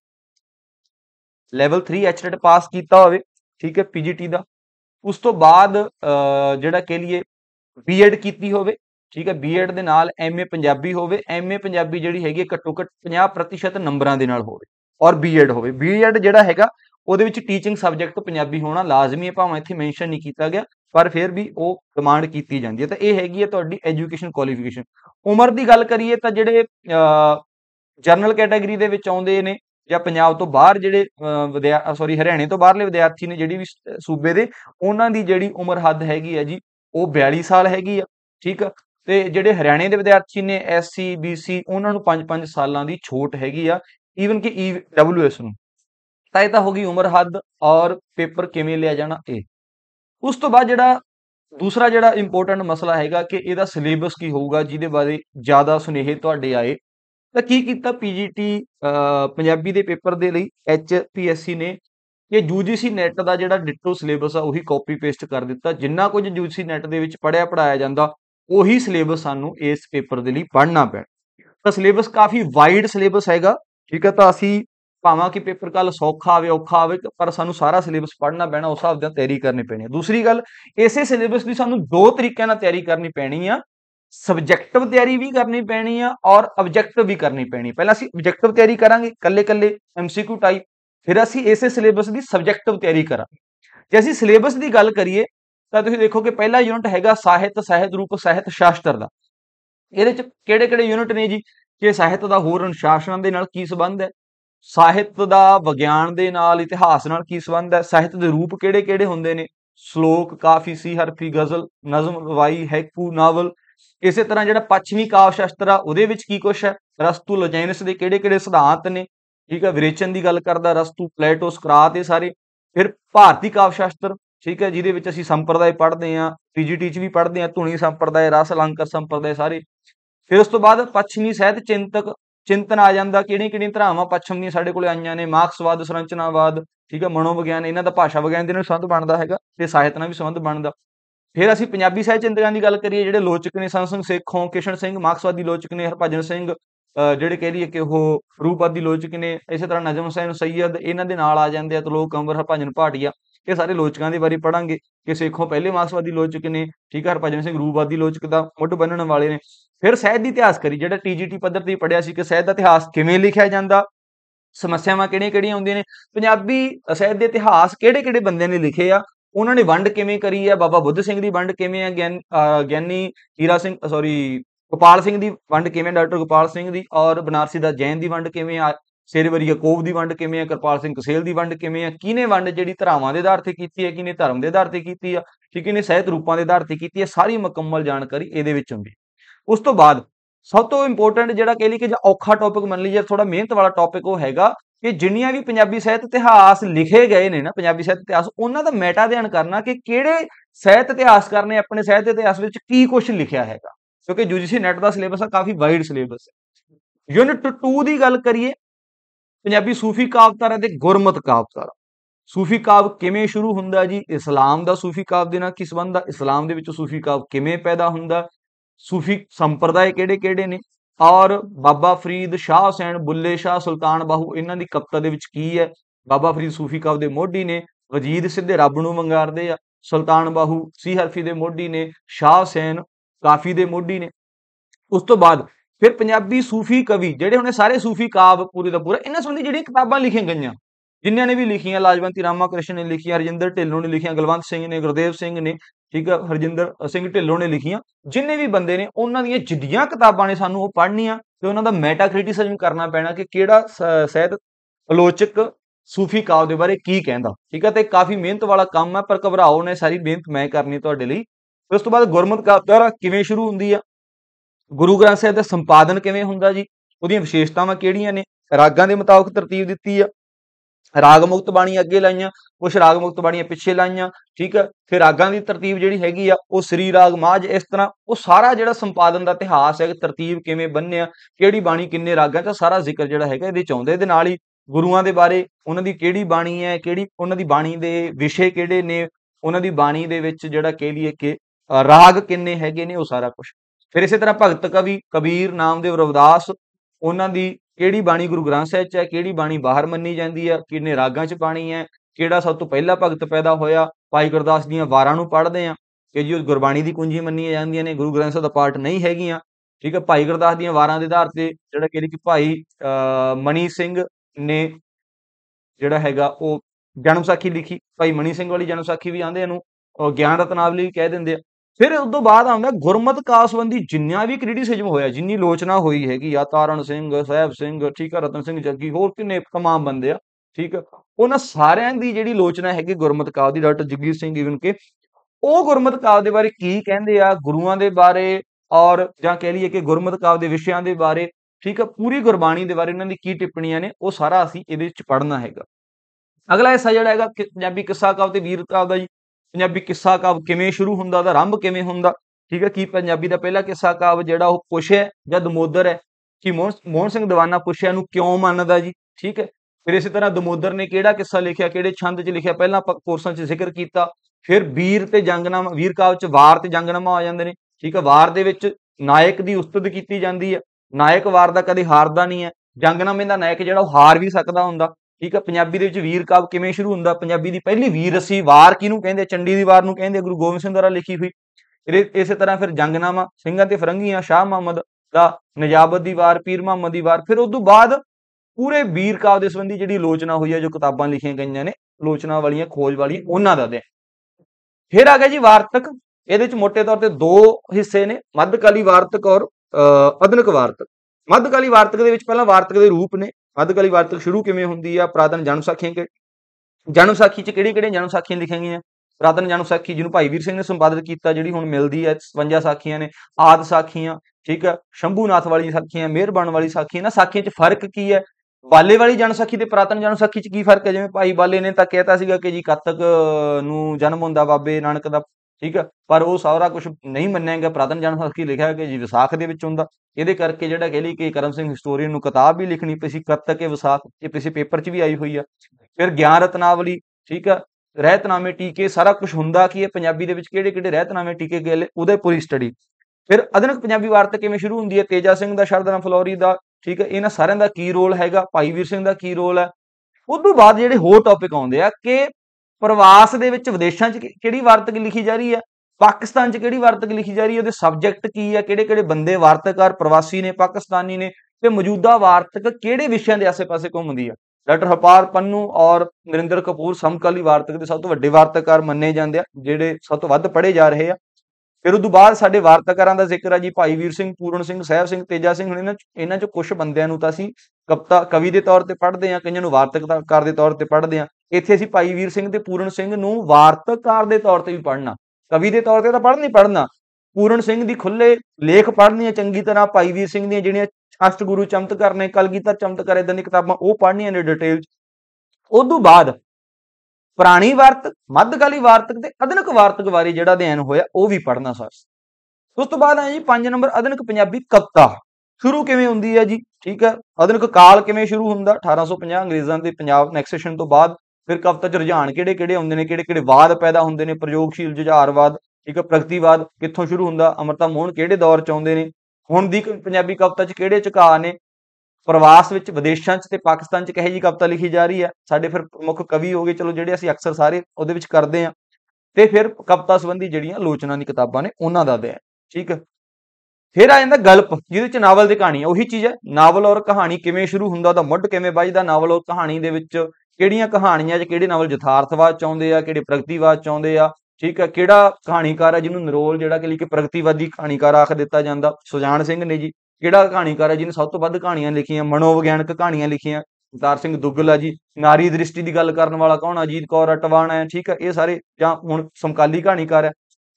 A: ਲੈਵਲ 3 ਐਚਟੈਟ ਪਾਸ ਕੀਤਾ ਹੋਵੇ ਠੀਕ ਹੈ ਪੀਜੀਟੀ ਦਾ ਉਸ ਤੋਂ ਬਾਅਦ ਜਿਹੜਾ ਕਹ ਲਈਏ ਬੀਐਡ ਕੀਤੀ ਹੋਵੇ ਠੀਕ ਹੈ ਬੀਐਡ ਦੇ ਨਾਲ ਐਮਏ ਪੰਜਾਬੀ ਹੋਵੇ ਐਮਏ ਪੰਜਾਬੀ ਜਿਹੜੀ ਹੈਗੀ ਘੱਟੋ ਘੱਟ 50% ਨੰਬਰਾਂ ਦੇ ਨਾਲ ਹੋਵੇ ਔਰ ਬੀਐਡ ਹੋਵੇ ਬੀਐਡ ਜਿਹੜਾ ਹੈਗਾ ਉਹਦੇ ਵਿੱਚ ਟੀਚਿੰਗ ਸਬਜੈਕਟ ਪੰਜਾਬੀ ਹੋਣਾ ਲਾਜ਼ਮੀ ਹੈ ਭਾਵੇਂ ਇੱਥੇ ਮੈਂਸ਼ਨ ਨਹੀਂ ਕੀਤਾ ਗਿਆ ਪਰ ਫਿਰ ਵੀ ਉਹ ਡਿਮਾਂਡ ਕੀਤੀ ਜਾਂਦੀ ਹੈ ਤਾਂ ਇਹ ਹੈਗੀ ਹੈ ਤੁਹਾਡੀ ਐਜੂਕੇਸ਼ਨ ਕੁਆਲੀਫਿਕੇਸ਼ਨ ਉਮਰ ਦੀ ਗੱਲ ਕਰੀਏ ਤਾਂ ਜਿਹੜੇ ਜਰਨਲ ਕੈਟਾਗਰੀ ਦੇ ਵਿੱਚ ਆਉਂਦੇ ਨੇ ਜਾਂ ਪੰਜਾਬ ਤੋਂ ਬਾਹਰ ਜਿਹੜੇ ਵਿਦਿਆ ਸੌਰੀ ਹਰਿਆਣੇ ਤੋਂ ਬਾਹਰਲੇ ਵਿਦਿਆਰਥੀ ਨੇ ਜਿਹੜੀ ਵੀ ਸੂਬੇ ਦੇ ਉਹਨਾਂ ਦੀ ਜਿਹੜੀ ਉਮਰ ਹੱਦ ਹੈਗੀ ਹੈ ਜੀ ਉਹ 42 ਸਾਲ ਹੈਗੀ ਆ ਠੀਕ ਆ ਤੇ ਜਿਹੜੇ ਹਰਿਆਣੇ ਦੇ ਵਿਦਿਆਰਥੀ ਨੇ ਐਸਸੀ ਬੀਸੀ ਉਹਨਾਂ ਨੂੰ 5-5 ਸਾਲਾਂ ਦੀ ਛੋਟ ਹੈਗੀ ਆ ਈਵਨ ਕਿ ਈਡਬਲਯੂਐਸ e, ਨੂੰ ਤਾਂ ਇਹ ਤਾਂ ਹੋ ਗਈ ਉਮਰ ਹੱਦ ਔਰ ਪੇਪਰ ਕਿਵੇਂ ਲਿਆ ਜਾਣਾ ਇਹ ਉਸ ਤੋਂ ਬਾਅਦ ਜਿਹੜਾ ਦੂਸਰਾ ਜਿਹੜਾ ਇੰਪੋਰਟੈਂਟ ਮਸਲਾ ਹੈਗਾ ਕਿ ਇਹਦਾ ਸਿਲੇਬਸ ਕੀ ਹੋਊਗਾ ਜਿਹਦੇ ਬਾਰੇ ਜ਼ਿਆਦਾ ਸੁਨੇਹੇ ਤੁਹਾਡੇ ਆਏ ਤਾਂ ਕੀ ਕੀਤਾ ਪੀਜੀਟੀ ਪੰਜਾਬੀ ਦੇ ਪੇਪਰ ਦੇ ਲਈ ਐਚਪੀਐਸਸੀ ਨੇ ਇਹ ਯੂਜੀਸੀ ਨੈਟ ਦਾ ਜਿਹੜਾ ਡਿਟੋ ਸਿਲੇਬਸ ਆ ਉਹੀ ਕਾਪੀ ਪੇਸਟ ਕਰ ਦਿੱਤਾ ਜਿੰਨਾ ਕੁਝ ਯੂਜੀਸੀ ਨੈਟ ਦੇ ਵਿੱਚ ਪੜਿਆ ਪੜਾਇਆ ਜਾਂਦਾ ਉਹੀ ਸਿਲੇਬਸ ਸਾਨੂੰ ਇਸ ਪੇਪਰ ਦੇ ਲਈ ਪੜ੍ਹਨਾ ਪੈਣਾ ਤਾਂ ਸਿਲੇਬਸ ਕਾਫੀ ਵਾਈਡ ਸਿਲੇਬਸ ਹੈਗਾ ਠੀਕ ਹੈ ਤਾਂ ਅਸੀਂ ਭਾਵਾਂ ਕਿ ਪੇਪਰ ਕੱਲ ਸੌਖਾ ਆਵੇ ਔਖਾ ਆਵੇ ਪਰ ਸਾਨੂੰ ਸਾਰਾ ਸਿਲੇਬਸ ਪੜ੍ਹਨਾ ਪੈਣਾ ਉਸ ਹਿਸਾਬ ਦੇ ਤਿਆਰੀ ਕਰਨੀ ਪੈਣੀ ਹੈ ਦੂਸਰੀ ਗੱਲ ਇਸੇ ਸਿਲੇਬਸ ਦੀ ਸਾਨੂੰ ਦੋ ਤਰੀਕਿਆਂ ਨਾਲ ਤਿਆਰੀ ਕਰਨੀ ਪੈਣੀ ਆ ਸਬਜੈਕਟਿਵ ਤਿਆਰੀ ਵੀ ਕਰਨੀ ਪੈਣੀ ਆ ਔਰ ਆਬਜੈਕਟਿਵ ਵੀ ਕਰਨੀ ਪੈਣੀ ਪਹਿਲਾਂ ਅਸੀਂ ਆਬਜੈਕਟਿਵ ਤਿਆਰੀ ਕਰਾਂਗੇ ਕੱਲੇ ਕੱਲੇ ਐਮਸੀਕਿਊ ਟਾਈਪ ਫਿਰ ਅਸੀਂ ਇਸੇ ਸਿਲੇਬਸ ਦੀ ਸਬਜੈਕਟਿਵ ਤਿਆਰੀ ਕਰਾਂਗੇ ਜੇ ਅਸੀਂ ਸਿਲੇਬਸ ਦੀ ਗੱਲ ਕਰੀਏ ਤਾਂ ਤੁਸੀਂ ਦੇਖੋ ਕਿ ਪਹਿਲਾ ਯੂਨਿਟ ਹੈਗਾ ਸਾਹਿਤ ਸਾਹਿਤ ਰੂਪ ਸਾਹਿਤ ਸ਼ਾਸਤਰ ਦਾ ਇਹਦੇ ਚ ਕਿਹੜੇ ਕਿਹੜੇ ਯੂਨਿਟ ਨੇ ਜੀ ਕਿ ਸਾਹਿਤ ਦਾ ਹੋਰ ਅਨੁਸ਼ਾਸਨ ਦੇ ਨਾਲ ਕੀ ਸਬੰਧ ਹੈ ਸਾਹਿਤ ਦਾ ਵਿਗਿਆਨ ਦੇ ਨਾਲ ਇਤਿਹਾਸ ਨਾਲ ਕੀ ਸਬੰਧ ਹੈ ਸਾਹਿਤ ਦੇ ਰੂਪ ਕਿਹੜੇ ਕਿਹੜੇ ਹੁੰਦੇ ਨੇ ਸ਼ਲੋਕ ਕਾਫੀ ਸੀ ਹਰਫੀ ਗਜ਼ਲ ਨਜ਼ਮ ਰਵਾਈ ਹੈਕੂ ਨਾਵਲ ਇਸੇ ਤਰ੍ਹਾਂ ਜਿਹੜਾ ਪੱਛਮੀ ਕਾਵ ਸ਼ਾਸਤਰ ਆ ਉਹਦੇ ਵਿੱਚ ਕੀ ਕੁਛ ਹੈ ਰਸਤੂ ਲੋਜੈਨਸ ਦੇ ਕਿਹੜੇ ਕਿਹੜੇ ਸਿਧਾਂਤ ਨੇ ਠੀਕ ਹੈ ਵਿਰੇਚਨ ਦੀ ਗੱਲ ਕਰਦਾ ਰਸਤੂ ਪਲੇਟੋ ਸਕਰਾਤ ਇਹ ਸਾਰੇ ਫਿਰ ਭਾਰਤੀ ਕਾਵ ਸ਼ਾਸਤਰ ਠੀਕ ਹੈ ਜਿਹਦੇ ਵਿੱਚ ਅਸੀਂ ਸੰਪਰਦਾਇ ਪੜ੍ਹਦੇ ਆ ਪੀਜੀਟੀ ਚ ਵੀ ਪੜ੍ਹਦੇ ਆ ਧੁਨੀ ਸੰਪਰਦਾਇ ਰਸ ਅਲੰਕਾਰ ਸੰਪਰਦਾਇ ਸਾਰੇ ਫਿਰ ਉਸ ਤੋਂ ਬਾਅਦ ਪੱਛਮੀ ਸਹਿਤ ਚਿੰਤਕ ਚਿੰਤਨ ਆ ਜਾਂਦਾ ਕਿਹੜੀ ਕਿਹੜੀ ਧਰਾਵਾਂ ਪੱਛਮ ਦੀਆਂ ਸਾਡੇ ਕੋਲੇ ਆਈਆਂ ਨੇ ਮਾਰਕਸਵਾਦ ਸੰਰਚਨਾਵਾਦ ਠੀਕ ਹੈ ਮਨੋਵਿਗਿਆਨ ਇਹਨਾਂ ਦਾ ਭਾਸ਼ਾ ਵਿਗਿਆਨ ਦੇ ਨਾਲ ਸੰਬੰਧ ਬਣਦਾ ਹੈਗਾ ਤੇ ਸਾਹਿਤ ਨਾਲ ਵੀ ਸੰਬੰਧ ਬਣਦਾ ਫਿਰ ਅਸੀਂ ਪੰਜਾਬੀ ਸਾਹਿਤ ਚਿੰਤਕਾਂ ਦੀ ਗੱਲ ਕਰੀਏ ਜਿਹੜੇ ਲੋਚਕ ਨੇ ਸੰਸੰਗ ਸੇਖੋਂ ਕਿਸ਼ਨ ਸਿੰਘ ਮਾਰਕਸਵਾਦੀ ਲੋਚਕ ਨੇ ਹਰਭਜਨ ਸਿੰਘ ਜਿਹੜੇ ਕਹਿ ਲਈਏ ਕਿ ਉਹ ਰੂਪਵਾਦੀ ਲੋਚਕ ਨੇ ਇਸੇ ਤਰ੍ਹਾਂ ਨਜ਼ਮ ਹੁਸੈਨ ਸੈਦ ਇਹਨਾਂ ਦੇ ਨਾਲ ਆ ਜਾਂਦੇ ਆ ਤਲੋਕ ਅੰਵਰ ਹਰਭਜਨ ਭਾਟੀਆ ਇਹ ਸਾਰੇ ਲੋਚਕਾਂ ਦੇ ਬਾਰੇ ਪੜਾਂਗੇ ਕਿ ਸੇਖੋਂ ਪਹਿਲੇ ਮਾਸਵਾਦੀ ਲੋਚਕ ਨੇ ਠੀਕ ਹੈ ਹਰਪਜਨ ਸਿੰਘ ਰੂਪਵਾਦੀ ਲੋਚਕ ਦਾ ਮੁੱਢ ਬੰਨਣ ਵਾਲੇ ਨੇ ਫਿਰ ਸਹਿਦ ਦੀ ਕਰੀ ਜਿਹੜਾ ਟੀਜੀਟੀ ਪੱਧਰ ਤੇ ਪੜਿਆ ਸੀ ਕਿ ਸਹਿਦ ਦਾ ਇਤਿਹਾਸ ਕਿਵੇਂ ਲਿਖਿਆ ਜਾਂਦਾ ਸਮੱਸਿਆਵਾਂ ਕਿਹੜੀਆਂ-ਕਿਹੜੀਆਂ ਆਉਂਦੀਆਂ ਨੇ ਪੰਜਾਬੀ ਸਹਿਦ ਦੇ ਇਤਿਹਾਸ ਕਿਹੜੇ-ਕਿਹੜੇ ਬੰਦਿਆਂ ਨੇ ਲਿਖੇ ਆ ਉਹਨਾਂ ਨੇ ਵੰਡ ਕਿਵੇਂ ਕਰੀ ਆ ਬਾਬਾ ਬੁੱਧ ਸਿੰਘ ਦੀ ਵੰਡ ਕਿਵੇਂ ਆ ਗਿਆਨੀ ਹੀਰਾ ਸਿੰਘ ਸੌਰੀ ਗੋਪਾਲ ਸਿੰਘ ਦੀ ਵੰਡ ਕਿਵੇਂ ਡਾਕਟਰ ਗੋਪਾਲ ਸਿੰਘ ਦੀ ਔਰ ਬਨਾਰਸੀ ਦਾ ਜੈਨ ਦੀ ਵੰਡ ਕਿਵੇਂ ਆ ਸ਼ੇਰ ਵਰੀ ਦੀ ਵੰਡ ਕਿਵੇਂ ਆ ਕਿਰਪਾਲ ਸਿੰਘ ਕਸੇਲ ਦੀ ਵੰਡ ਕਿਵੇਂ ਆ ਕਿਹਨੇ ਵੰਡ ਜਿਹੜੀ ਧਰਾਵਾਂ ਦੇ ਆਧਾਰ ਤੇ ਕੀਤੀ ਹੈ ਕਿਹਨੇ ਧਰਮ ਦੇ ਆਧਾਰ ਤੇ ਕੀਤੀ ਆ ਠੀਕ ਹੈ ਨੇ ਸਹਿਤ ਰੂਪਾਂ ਦੇ ਆਧਾਰ ਤੇ ਕੀਤੀ ਹੈ ਸਾਰੀ ਮੁਕੰਮਲ ਜਾਣਕਾਰੀ ਇਹਦੇ ਵਿੱਚ ਹੁੰਦੀ ਉਸ ਤੋਂ ਬਾਅਦ ਸਭ ਤੋਂ ਇੰਪੋਰਟੈਂਟ ਜਿਹੜਾ ਕਹਿ ਲਈ ਕਿ ਜਾਂ ਔਖਾ ਟੌਪਿਕ ਮੰਨ ਲਈਏ ਥੋੜਾ ਮਿਹਨਤ ਵਾਲਾ ਟੌਪਿਕ ਉਹ ਹੈਗਾ ਕਿ ਜਿੰਨੀਆਂ ਵੀ ਪੰਜਾਬੀ ਸਹਿਤ ਇਤਿਹਾਸ ਲਿਖੇ ਗਏ ਨੇ ਨਾ ਪੰਜਾਬੀ ਸਹਿਤ ਇਤਿਹਾਸ ਉਹਨਾਂ ਦਾ ਮੈਟਾ ਅਧਿਐਨ ਕਰਨਾ ਕਿ ਕਿਹੜੇ ਸਹਿਤ ਇਤਿਹਾਸਕਾਰ ਨੇ ਆਪਣੇ ਸਹਿਤ ਇਤਿਹਾਸ ਵਿੱਚ ਕੀ ਕੁਝ ਲਿਖਿਆ ਹੈਗਾ ਕਿਉਂਕਿ ਯੂਜੀਸੀ ਨੈਟ ਦਾ ਸਿਲੇਬਸ ਆ ਕਾਫੀ ਵਾਈਡ ਸਿਲੇਬਸ ਹੈ ਯੂਨਿਟ 2 ਦੀ ਗੱਲ ਕਰੀਏ ਪੰਜਾਬੀ ਸੂਫੀ ਕਾਵਤਾਰਾ ਤੇ ਗੁਰਮਤ ਕਾਵਤਾਰਾ ਸੂਫੀ ਕਾਵ ਕਿਵੇਂ ਸ਼ੁਰੂ ਹੁੰਦਾ ਜੀ ਇਸਲਾਮ ਦਾ ਸੂਫੀ ਕਾਵ ਦੇ ਨਾਲ ਕੀ ਸੰਬੰਧ ਆ ਇਸਲਾਮ ਦੇ ਵਿੱਚ ਸੂਫੀ ਕਾਵ ਕਿਵੇਂ ਪੈਦਾ ਹੁੰਦਾ ਸੂਫੀ ਸੰਪਰਦਾਇ ਕਿਹੜੇ-ਕਿਹੜੇ ਨੇ ਔਰ ਬਾਬਾ ਫਰੀਦ ਸ਼ਾਹ ਹਸੈਨ ਬੁੱਲੇ ਸ਼ਾਹ ਸੁਲਤਾਨ ਬਾਹੂ ਇਹਨਾਂ ਦੀ ਕਵਿਤਾ ਦੇ ਵਿੱਚ ਕੀ ਹੈ ਬਾਬਾ ਫਰੀਦ ਸੂਫੀ ਕਾਵ ਦੇ ਮੋਢੀ ਨੇ ਵਜੀਦ ਸਿੱਧੇ ਰੱਬ ਨੂੰ ਮੰਗਾਰਦੇ ਆ ਸੁਲਤਾਨ ਬਾਹੂ ਸੀ ਹਰਫੀ ਦੇ ਮੋਢੀ ਨੇ ਸ਼ਾਹ ਹਸੈਨ ਕਾਫੀ ਦੇ ਮੋਢੀ ਨੇ ਉਸ ਤੋਂ ਬਾਅਦ ਫਿਰ ਪੰਜਾਬੀ ਸੂਫੀ ਕਵੀ ਜਿਹੜੇ ਹੁਣੇ ਸਾਰੇ ਸੂਫੀ ਕਾਵ ਪੂਰੇ ਦਾ ਪੂਰਾ ਇਹਨਾਂ ਸੰਬੰਧੀ ਜਿਹੜੀਆਂ ਕਿਤਾਬਾਂ ਲਿਖੀਆਂ ਗਈਆਂ ਜਿਨ੍ਹਾਂ ਨੇ ਵੀ ਲਿਖੀਆਂ ਲਾਜਵੰਤੀ ਰਾਮਾ ਕ੍ਰਿਸ਼ਨ ਨੇ ਲਿਖੀਆਂ ਰਜਿੰਦਰ ਢਿੱਲੋਂ ਨੇ ਲਿਖੀਆਂ ਗਲਵੰਤ ਸਿੰਘ ਨੇ ਗੁਰਦੇਵ ਸਿੰਘ ਨੇ ਠੀਕ ਹੈ ਹਰਜਿੰਦਰ ਸਿੰਘ ਢਿੱਲੋਂ ਨੇ ਲਿਖੀਆਂ ਜਿੰਨੇ ਵੀ ਬੰਦੇ ਨੇ ਉਹਨਾਂ ਦੀਆਂ ਜਿੱਡੀਆਂ ਕਿਤਾਬਾਂ ਨੇ ਸਾਨੂੰ ਉਹ ਪੜ੍ਹਨੀਆਂ ਤੇ ਉਹਨਾਂ ਦਾ ਮੈਟਾ ਕ੍ਰਿਟਿਸਿਜ਼ਮ ਕਰਨਾ ਪੈਣਾ ਕਿ ਕਿਹੜਾ ਸਹਿਤ ਆਲੋਚਕ ਸੂਫੀ ਕਾਵ ਦੇ ਬਾਰੇ ਕੀ ਕਹਿੰਦਾ ਠੀਕ ਹੈ ਤੇ ਕਾਫੀ ਮਿਹਨਤ ਵਾਲਾ ਕੰਮ ਹੈ ਪਰ ਘਬਰਾਓ ਨੇ ਸਾਰੀ ਮਿਹਨਤ ਮੈਂ ਕਰਨੀ ਤੁਹਾਡੇ ਲਈ ਉਸ ਤੋਂ ਬਾਅਦ ਗੁਰਮਤ ਦਾ ਕਿਵੇਂ ਸ਼ੁਰੂ ਹੁੰਦੀ ਆ ਗੁਰੂ ਗ੍ਰੰਥ ਸਾਹਿਬ ਦਾ ਸੰਪਾਦਨ ਕਿਵੇਂ ਹੁੰਦਾ ਜੀ ਉਹਦੀਆਂ ਵਿਸ਼ੇਸ਼ਤਾਵਾਂ ਕਿਹੜੀਆਂ ਨੇ ਰਾਗਾਂ ਦੇ ਮੁਤਾਬਕ ਤਰਤੀਬ ਦਿੱਤੀ ਆ ਰਾਗ ਮੁਕਤ ਬਾਣੀ ਅੱਗੇ ਲਾਈਆਂ ਕੁਝ ਰਾਗ ਮੁਕਤ ਬਾਣੀਆਂ ਪਿੱਛੇ ਲਾਈਆਂ ਠੀਕ ਹੈ ਫਿਰ ਰਾਗਾਂ ਦੀ ਤਰਤੀਬ ਜਿਹੜੀ ਹੈਗੀ ਆ ਉਹ ਸ੍ਰੀ ਰਾਗ ਮਾਝ ਇਸ ਤਰ੍ਹਾਂ ਉਹ ਸਾਰਾ ਜਿਹੜਾ ਸੰਪਾਦਨ ਦਾ ਇਤਿਹਾਸ ਹੈ ਕਿ ਤਰਤੀਬ ਕਿਵੇਂ ਬੰਨਿਆ ਕਿਹੜੀ ਬਾਣੀ ਕਿੰਨੇ ਰਾਗਾਂ ਦਾ ਸਾਰਾ ਜ਼ਿਕਰ ਜਿਹੜਾ ਹੈਗਾ ਇਹਦੇ ਚ ਆਉਂਦਾ ਇਹਦੇ ਨਾਲ ਹੀ ਗੁਰੂਆਂ ਦੇ ਬਾਰੇ ਉਹਨਾਂ ਦੀ ਕਿਹੜੀ ਬਾਣੀ ਹੈ ਕਿਹੜੀ ਉਹਨਾਂ ਦੀ ਬਾਣੀ ਦੇ ਵਿਸ਼ੇ ਕਿਹੜੇ ਨੇ ਉਹਨਾਂ ਦੀ ਬਾਣੀ ਦੇ ਵਿੱਚ ਜਿਹੜਾ ਕਹਿ ਲਈਏ ਕਿ ਰਾਗ ਕਿੰਨੇ ਹੈਗੇ ਨੇ ਉਹ ਸਾਰਾ ਕੁਝ ਫਿਰ ਇਸੇ ਤਰ੍ਹਾਂ ਭਗਤ ਕਵੀ ਕਬੀਰ ਨਾਮਦੇਵ ਰਵਿਦਾਸ ਉਹਨਾਂ ਦੀ ਕਿਹੜੀ ਬਾਣੀ ਗੁਰੂ ਗ੍ਰੰਥ ਸਾਹਿਬ 'ਚ ਹੈ ਕਿਹੜੀ ਬਾਣੀ ਬਾਹਰ ਮੰਨੀ ਜਾਂਦੀ ਹੈ ਕਿੰਨੇ ਰਾਗਾਂ 'ਚ ਪਾਣੀ ਹੈ ਕਿਹੜਾ ਸਭ ਤੋਂ ਪਹਿਲਾ ਭਗਤ ਪੈਦਾ ਹੋਇਆ ਭਾਈ ਗੁਰਦਾਸ ਦੀਆਂ ਵਾਰਾਂ ਨੂੰ ਪੜ੍ਹਦੇ ਆ ਕਿ ਜੀ ਉਹ ਗੁਰਬਾਣੀ ਦੀ ਕੁੰਜੀ ਮੰਨੀਆਂ ਜਾਂਦੀਆਂ ਨੇ ਗੁਰੂ ਗ੍ਰੰਥ ਸਾਹਿਬ ਦਾ ਪਾਠ ਨਹੀਂ ਹੈਗੀਆਂ ਠੀਕ ਹੈ ਭਾਈ ਗੁਰਦਾਸ ਦੀਆਂ ਵਾਰਾਂ ਦੇ ਆਧਾਰ ਤੇ ਜਿਹੜਾ ਕਿ ਕਿ ਭਾਈ ਮਣੀ ਸਿੰਘ ਨੇ ਜਿਹੜਾ ਹੈਗਾ ਉਹ ਜਨਮ ਸਾਖੀ ਲਿਖੀ ਭਾਈ ਮਣੀ ਸਿੰਘ ਵਾਲੀ ਜਨਮ ਸਾਖੀ ਵੀ ਆਂਦੇ ਇਹਨੂੰ ਗਿਆਨ ਰਤਨਾਵਲੀ ਵੀ ਕਹਿ ਦਿੰਦੇ ਆ ਫਿਰ ਉਸ ਤੋਂ ਬਾਅਦ ਆਉਂਦਾ ਗੁਰਮਤ ਕਾਸਬੰਦੀ ਜਿੰਨਾ ਵੀ ਕ੍ਰਿਟਿਸਿਜ਼ਮ ਹੋਇਆ ਜਿੰਨੀ ਲੋਚਨਾ ਹੋਈ ਹੈਗੀ ਆ ਤਾਰਨ ਸਿੰਘ ਸਹਿਬ ਸਿੰਘ ਠੀਕ ਆ ਰਤਨ ਸਿੰਘ ਜੱਗੀ ਹੋਰ ਕਿੰਨੇ ਤਮਾਮ ਬੰਦੇ ਆ ਠੀਕ ਆ ਉਹਨਾਂ ਸਾਰਿਆਂ ਦੀ ਜਿਹੜੀ ਲੋਚਨਾ ਹੈਗੀ ਗੁਰਮਤ ਕਾਵ ਦੀ ਡਾਕਟਰ ਜਗੀਰ ਸਿੰਘ ਇਵਨ ਕੇ ਉਹ ਗੁਰਮਤ ਕਾਵ ਦੇ ਬਾਰੇ ਕੀ ਕਹਿੰਦੇ ਆ ਗੁਰੂਆਂ ਦੇ ਬਾਰੇ ਔਰ ਜਾਂ ਕਹਿ ਲਈਏ ਕਿ ਗੁਰਮਤ ਕਾਵ ਦੇ ਵਿਸ਼ਿਆਂ ਦੇ ਬਾਰੇ ਠੀਕ ਆ ਪੂਰੀ ਗੁਰਬਾਣੀ ਦੇ ਬਾਰੇ ਉਹਨਾਂ ਦੀ ਕੀ ਟਿੱਪਣੀਆਂ ਨੇ ਉਹ ਸਾਰਾ ਅਸੀਂ ਇਹਦੇ ਵਿੱਚ ਪੜ੍ਹਨਾ ਹੈਗਾ ਅਗਲਾ ਹਿੱਸਾ ਜਿਹੜਾ ਹੈਗਾ ਪੰਜਾਬੀ ਕਿੱਸਾ ਕਾਵ ਤੇ ਵੀਰ ਕਾਵ ਦਾ ਜੀ ਪੰਜਾਬੀ ਕਿੱਸਾ ਕਾਵ ਕਿਵੇਂ ਸ਼ੁਰੂ ਹੁੰਦਾ ਦਾ ਆਰੰਭ ਕਿਵੇਂ ਹੁੰਦਾ ਠੀਕ ਹੈ ਕੀ ਪੰਜਾਬੀ ਦਾ ਪਹਿਲਾ ਕਿੱਸਾ ਕਾਵ ਜਿਹੜਾ ਉਹ ਪੁੱਛਿਆ ਜਾਂ ਦਮੋਦਰ ਹੈ ਕਿ ਮੋਹਨ ਸਿੰਘ ਦਵਾਨਾ ਪੁਸ਼ਿਆ ਨੂੰ ਕਿਉਂ ਮੰਨਦਾ ਜੀ ਠੀਕ ਹੈ ਫਿਰ ਇਸੇ ਤਰ੍ਹਾਂ ਦਮੋਦਰ ਨੇ ਕਿਹੜਾ ਕਿੱਸਾ ਲਿਖਿਆ ਕਿਹੜੇ ਛੰਦ 'ਚ ਲਿਖਿਆ ਪਹਿਲਾਂ ਆਪਾਂ ਕੋਰਸਾਂ 'ਚ ਜ਼ਿਕਰ ਕੀਤਾ ਫਿਰ ਵੀਰ ਤੇ ਜੰਗਨਾਮਾ ਵੀਰ ਕਾਵ 'ਚ ਵਾਰ ਤੇ ਜੰਗਨਾਮਾ ਆ ਜਾਂਦੇ ਨੇ ਠੀਕ ਹੈ ਵਾਰ ਦੇ ਵਿੱਚ ਨਾਇਕ ਦੀ ਉਸਤਤ ਕੀਤੀ ਜਾਂਦੀ ਹੈ ਨਾਇਕ ਵਾਰ ਦਾ ਕਦੇ ਹਾਰਦਾ ਨਹੀਂ ਹੈ ਜੰਗਨਾਮੇ ਦਾ ਨਾਇਕ ਜਿਹੜਾ ਉਹ ਹਾਰ ਵੀ ਸਕਦਾ ਹੁੰਦਾ ਠੀਕ ਆ ਪੰਜਾਬੀ ਦੇ ਵਿੱਚ ਵੀਰ ਕਾਵ ਕਿਵੇਂ ਸ਼ੁਰੂ ਹੁੰਦਾ ਪੰਜਾਬੀ ਦੀ ਪਹਿਲੀ ਵੀਰ ਰਸੀ ਵਾਰ ਕਿਹਨੂੰ ਕਹਿੰਦੇ ਚੰਡੀ ਦੀ ਵਾਰ ਨੂੰ ਕਹਿੰਦੇ ਗੁਰੂ ਗੋਬਿੰਦ ਸਿੰਘ ਦੁਆਰਾ ਲਿਖੀ ਹੋਈ ਇਸੇ ਤਰ੍ਹਾਂ ਫਿਰ ਜੰਗਨਾਮਾ ਸਿੰਘਾਂ ਤੇ ਫਰੰਗੀਆਂ ਸ਼ਾਹ ਮੁਹੰਮਦ ਦਾ ਨਜਾਬਤ ਦੀ ਵਾਰ ਪੀਰ ਮੁਹੰਮਦ ਦੀ ਵਾਰ ਫਿਰ ਉਸ ਤੋਂ ਬਾਅਦ ਪੂਰੇ ਵੀਰ ਕਾਵ ਦੇ ਸੰਬੰਧੀ ਜਿਹੜੀ ਲੋਚਨਾ ਹੋਈ ਹੈ ਜੋ ਕਿਤਾਬਾਂ ਲਿਖੀਆਂ ਗਈਆਂ ਨੇ ਲੋਚਨਾ ਵਾਲੀਆਂ ਖੋਜ ਵਾਲੀਆਂ ਉਹਨਾਂ ਦਾ ਦੇ ਫਿਰ ਆ ਗਿਆ ਜੀ ਵਾਰਤਕ ਇਹਦੇ ਵਿੱਚ ਮੋٹے ਤੌਰ ਤੇ ਦੋ ਹਿੱਸੇ ਨੇ ਮੱਧਕਾਲੀ ਵਾਰਤਕ ਔਰ ਆਧੁਨਿਕ ਵਾਰਤਕ ਮੱਧਕਾਲੀ ਵਾਰਤਕ ਦੇ ਵਿੱਚ ਪਹਿਲਾਂ ਵਾਰਤਕ ਦੇ ਰੂਪ ਨੇ ਸਦਕਲੀ ਵਾਰਤਕ ਸ਼ੁਰੂ ਕਿਵੇਂ ਹੁੰਦੀ ਆ ਪ੍ਰਾਤਨ ਜਨਮ ਸਾਖੀਆਂ ਕਿ ਜਨਮ ਸਾਖੀ ਚ ਕਿਹੜੀ ਕਿਹੜੀਆਂ ਜਨਮ ਸਾਖੀਆਂ ਲਿਖੀਆਂ ਗਈਆਂ ਪ੍ਰਾਤਨ ਜਨਮ ਸਾਖੀ ਜਿਹਨੂੰ ਭਾਈ ਵੀਰ ਸਿੰਘ ਨੇ ਸੰਪਾਦਿਤ ਕੀਤਾ ਜਿਹੜੀ ਹੁਣ ਮਿਲਦੀ ਹੈ 52 ਸਾਖੀਆਂ ਨੇ ਆਦ ਸਾਖੀਆਂ ਠੀਕ ਹੈ ਸ਼ੰਭੂਨਾਥ ਵਾਲੀ ਸਾਖੀਆਂ ਮਿਹਰਬਾਨ ਵਾਲੀ ਸਾਖੀਆਂ ਨਾ ਸਾਖੀਆਂ 'ਚ ਫਰਕ ਕੀ ਹੈ ਬਾਲੇ ਵਾਲੀ ਜਨਮ ਸਾਖੀ ਤੇ ਪ੍ਰਾਤਨ ਜਨਮ ਸਾਖੀ 'ਚ ਕੀ ਫਰਕ ਹੈ ਜਿਵੇਂ ਭਾਈ ਬਾਲੇ ਨੇ ਤਾਂ ਕਹਿਤਾ ਸੀਗਾ ਕਿ ਜੀ ਕੱਤਕ ਨੂੰ ਜਨਮ ਹੁੰਦਾ ਬਾਬੇ ਨਾਨਕ ਦਾ ਠੀਕ ਆ ਪਰ ਉਹ ਸਾਰਾ ਕੁਝ ਨਹੀਂ ਮੰਨਿਆਗਾ ਪ੍ਰਾਤਨ ਜਨ ਹਸਕੀ ਲਿਖਿਆ ਕਿ ਜੀ ਵਿਸਾਖ ਦੇ ਵਿੱਚ ਹੁੰਦਾ ਇਹਦੇ ਕਰਕੇ ਜਿਹੜਾ ਕਹਿ ਲਈ ਕਿ ਕਰਮ ਸਿੰਘ ਹਿਸਟੋਰੀਅਨ ਨੂੰ ਕਿਤਾਬ ਵੀ ਲਿਖਣੀ ਪਈ ਸੀ ਕਦ ਤੱਕ ਇਹ ਵਿਸਾਖ ਇਹ ਕਿਸੇ ਪੇਪਰ 'ਚ ਵੀ ਆਈ ਹੋਈ ਆ ਫਿਰ ਗਿਆਨ ਰਤਨਾਵਲੀ ਠੀਕ ਆ ਰਹਿਤਨਾਮੇ ਟੀਕੇ ਸਾਰਾ ਕੁਝ ਹੁੰਦਾ ਕੀ ਇਹ ਪੰਜਾਬੀ ਦੇ ਵਿੱਚ ਕਿਹੜੇ ਕਿਹੜੇ ਰਹਿਤਨਾਮੇ ਟੀਕੇ ਗਏ ਉਹਦੇ ਪੂਰੀ ਸਟੱਡੀ ਫਿਰ ਆਧੁਨਿਕ ਪੰਜਾਬੀ ਵਾਰਤ ਕਿਵੇਂ ਸ਼ੁਰੂ ਹੁੰਦੀ ਹੈ ਤੇਜਾ ਸਿੰਘ ਦਾ ਸ਼ਰਦਨ ਫਲੋਰੀ ਦਾ ਠੀਕ ਹੈ ਇਹਨਾਂ ਸਾਰਿਆਂ ਦਾ ਕੀ ਰੋਲ ਹੈਗਾ ਭਾਈ ਵੀਰ ਸਿੰਘ ਦਾ ਕੀ ਰੋਲ ਹੈ ਉਸ ਤੋਂ ਬਾਅਦ ਜਿਹੜੇ ਹੋਰ ਟੌਪਿਕ ਆਉਂਦੇ ਆ ਕਿ ਪ੍ਰਵਾਸ ਦੇ ਵਿੱਚ ਵਿਦੇਸ਼ਾਂ 'ਚ ਕਿਹੜੀ ਵਾਰਤਕ ਲਿਖੀ ਜਾ ਰਹੀ ਹੈ ਪਾਕਿਸਤਾਨ 'ਚ ਕਿਹੜੀ ਵਾਰਤਕ ਲਿਖੀ ਜਾ ਰਹੀ ਹੈ ਉਹਦੇ ਸਬਜੈਕਟ ਕੀ ਹੈ ਕਿਹੜੇ-ਕਿਹੜੇ ਬੰਦੇ ਵਾਰਤਕਾਰ ਪ੍ਰਵਾਸੀ ਨੇ ਪਾਕਿਸਤਾਨੀ ਨੇ ਤੇ ਮੌਜੂਦਾ ਵਾਰਤਕ ਕਿਹੜੇ ਵਿਸ਼ਿਆਂ ਦੇ ਆਸੇ-ਪਾਸੇ ਘੁੰਮਦੀ ਹੈ ਡਾਕਟਰ ਹਪਾਰ ਪੰਨੂ ਔਰ ਨਰਿੰਦਰ ਕਪੂਰ ਸਮਕਾਲੀ ਵਾਰਤਕ ਦੇ ਸਭ ਤੋਂ ਵੱਡੇ ਵਾਰਤਕਾਰ ਮੰਨੇ ਜਾਂਦੇ ਆ ਜਿਹੜੇ ਸਭ ਤੋਂ ਵੱਧ ਪੜ੍ਹੇ ਜਾ ਰਹੇ ਆ ਫਿਰ ਉਦੋਂ ਬਾਅਦ ਸਾਡੇ ਵਾਰਤਕਾਰਾਂ ਦਾ ਜ਼ਿਕਰ ਆ ਜੀ ਭਾਈ ਵੀਰ ਸਿੰਘ ਪੂਰਨ ਸਿੰਘ ਸਹਿਬ ਸਿੰਘ ਤੇਜਾ ਸਿੰਘ ਇਹਨਾਂ ਇਹਨਾਂ ਚ ਕੁਝ ਬੰਦਿਆਂ ਨੂੰ ਤਾਂ ਅਸੀਂ ਕਵਤਾ ਕਵੀ ਦੇ ਤੌਰ ਤੇ ਪੜ੍ਹਦੇ ਆ ਕਈਆਂ ਨੂੰ ਵਾਰਤਕਾਰ ਦੇ ਤੌਰ ਤੇ ਪੜ੍ਹਦੇ ਆ ਇੱਥੇ ਅਸੀਂ ਭਾਈ ਵੀਰ ਸਿੰਘ ਤੇ ਪੂਰਨ ਸਿੰਘ ਨੂੰ ਵਾਰਤਕਕਾਰ ਦੇ ਤੌਰ ਤੇ ਵੀ ਪੜ੍ਹਨਾ ਕਵੀ ਦੇ ਤੌਰ ਤੇ ਤਾਂ ਪੜ੍ਹਨ ਹੀ ਪੜ੍ਹਨਾ ਪੂਰਨ ਸਿੰਘ ਦੀ ਖੁੱਲੇ ਲੇਖ ਪੜ੍ਹਨੀਆਂ ਚੰਗੀ ਤਰ੍ਹਾਂ ਭਾਈ ਵੀਰ ਸਿੰਘ ਦੀਆਂ ਜਿਹੜੀਆਂ ਅਸ਼ਟ ਗੁਰੂ ਚਮਤਕਾਰ ਨੇ ਕਲਗੀਧਰ ਚਮਤਕਾਰ ਇਦਾਂ ਦੀਆਂ ਕਿਤਾਬਾਂ ਉਹ ਪੜ੍ਹਨੀਆਂ ਨੇ ਡਿਟੇਲ ਚ ਉਸ ਤੋਂ ਬਾਅਦ ਪ੍ਰਾਣੀ ਵਾਰਤਕ ਮੱਧਕਾਲੀ ਵਾਰਤਕ ਤੇ ਅਧਨਕ ਵਾਰਤਕ ਬਾਰੇ ਜਿਹੜਾ ਅਧਿਐਨ ਹੋਇਆ ਉਹ ਵੀ ਪੜ੍ਹਨਾ ਸਰ ਉਸ ਤੋਂ ਬਾਅਦ ਆ ਜੀ 5 ਨੰਬਰ ਅਧਨਕ ਪੰਜਾਬੀ ਕਵਿਤਾ ਸ਼ੁਰੂ ਕਿਵੇਂ ਹੁੰਦੀ ਹੈ ਜੀ ਠੀਕ ਹੈ ਅਧਨਕ ਕਾਲ ਕਿਵੇਂ ਸ਼ੁਰੂ ਹੁੰਦਾ 1850 ਅੰਗਰੇਜ਼ਾਂ ਦੇ ਪੰਜਾਬ ਨੈਕਸੇਸ਼ਨ ਤੋਂ ਬਾਅਦ ਫਿਰ ਕਵਿਤਾ ਚ ਰੁਝਾਨ ਕਿਹੜੇ ਕਿਹੜੇ ਹੁੰਦੇ ਨੇ ਕਿਹੜੇ ਕਿਹੜੇ ਵਾਦ ਪੈਦਾ ਹੁੰਦੇ ਨੇ ਪ੍ਰਯੋਗਸ਼ੀਲ ਜੁਝਾਰਵਾਦ ਇੱਕ ਪ੍ਰਗਤੀਵਾਦ ਕਿੱਥੋਂ ਸ਼ੁਰੂ ਹੁੰਦਾ ਅਮਰਤਾ ਮੋਹਨ ਕਿਹੜੇ ਦੌਰ ਚ ਆਉਂਦੇ ਨੇ ਹੁਣ ਦੀ ਪੰਜਾਬੀ ਕਵਿਤਾ ਚ ਕਿਹੜੇ ਝਕਾ ਨੇ ਪ੍ਰਵਾਸ ਵਿੱਚ ਵਿਦੇਸ਼ਾਂ 'ਚ ਤੇ ਪਾਕਿਸਤਾਨ 'ਚ ਕਹੇ ਜੀ ਕਵਿਤਾ ਲਿਖੀ ਜਾ ਰਹੀ ਹੈ ਸਾਡੇ ਫਿਰ ਮੁੱਖ ਕਵੀ ਹੋ ਗਏ ਚਲੋ ਜਿਹੜੇ ਅਸੀਂ ਅਕਸਰ ਸਾਰੇ ਉਹਦੇ ਵਿੱਚ ਕਰਦੇ ਆ ਤੇ ਫਿਰ ਕਵਿਤਾ ਸੰਬੰਧੀ ਜਿਹੜੀਆਂ ਆਲੋਚਨਾ ਦੀ ਕਿਤਾਬਾਂ ਨੇ ਉਹਨਾਂ ਦਾ ਦੇ ਠੀਕ ਫਿਰ ਆ ਜਾਂਦਾ ਗਲਪ ਜਿਹਦੇ ਚ ਨਾਵਲ ਦੀ ਕਹਾਣੀ ਉਹੀ ਚੀਜ਼ ਹੈ ਨਾਵਲ ਔਰ ਕਹਾਣੀ ਕਿਵੇਂ ਸ਼ੁਰੂ ਹੁੰਦਾ ਉਹਦਾ ਮੁੱਢ ਕਿਵੇਂ ਵੱਜਦਾ ਨਾਵਲ ਔਰ ਕਹਾਣੀ ਦੇ ਵਿੱਚ ਕਿਹੜੀਆਂ ਕਹਾਣੀਆਂ 'ਚ ਕਿਹੜੇ ਨਾਵਲ ਯਥਾਰਥਵਾਦ ਚਾਹੁੰਦੇ ਆ ਕਿਹੜੇ ਪ੍ਰਗਤੀਵਾਦ ਚਾਹੁੰਦੇ ਆ ਠੀਕ ਹੈ ਕਿਹੜਾ ਕਹਾਣੀਕਾਰ ਹੈ ਜਿਹਨੂੰ ਨਰੋਲ ਜਿਹੜਾ ਕਿ ਲਿਖੇ ਪ੍ਰਗਤੀਵਾਦੀ ਕਹਾਣੀਕਾਰ ਆਖ ਦਿੱਤਾ ਜਾਂਦਾ ਸੁਜਾਨ ਸਿੰਘ ਨੇ ਜੀ ਕਿਹੜਾ ਕਹਾਣੀਕਾਰ ਹੈ ਜਿਹਨੇ ਸਭ ਤੋਂ ਵੱਧ ਕਹਾਣੀਆਂ ਲਿਖੀਆਂ ਮਨੋਵਿਗਿਆਨਕ ਕਹਾਣੀਆਂ ਲਿਖੀਆਂ ਸਰਦਾਰ ਸਿੰਘ ਦੁੱਗਲ ਆ ਜੀ ਨਾਰੀ ਦ੍ਰਿਸ਼ਟੀ ਦੀ ਗੱਲ ਕਰਨ ਵਾਲਾ ਕੌਣ ਅਜੀਤ ਕੌਰ ਅਟਵਾਣਾ ਹੈ ਠੀਕ ਹੈ ਇਹ ਸਾਰੇ ਜਾਂ ਹੁਣ ਸਮਕਾਲੀ ਕਹਾਣੀਕਾਰ ਹੈ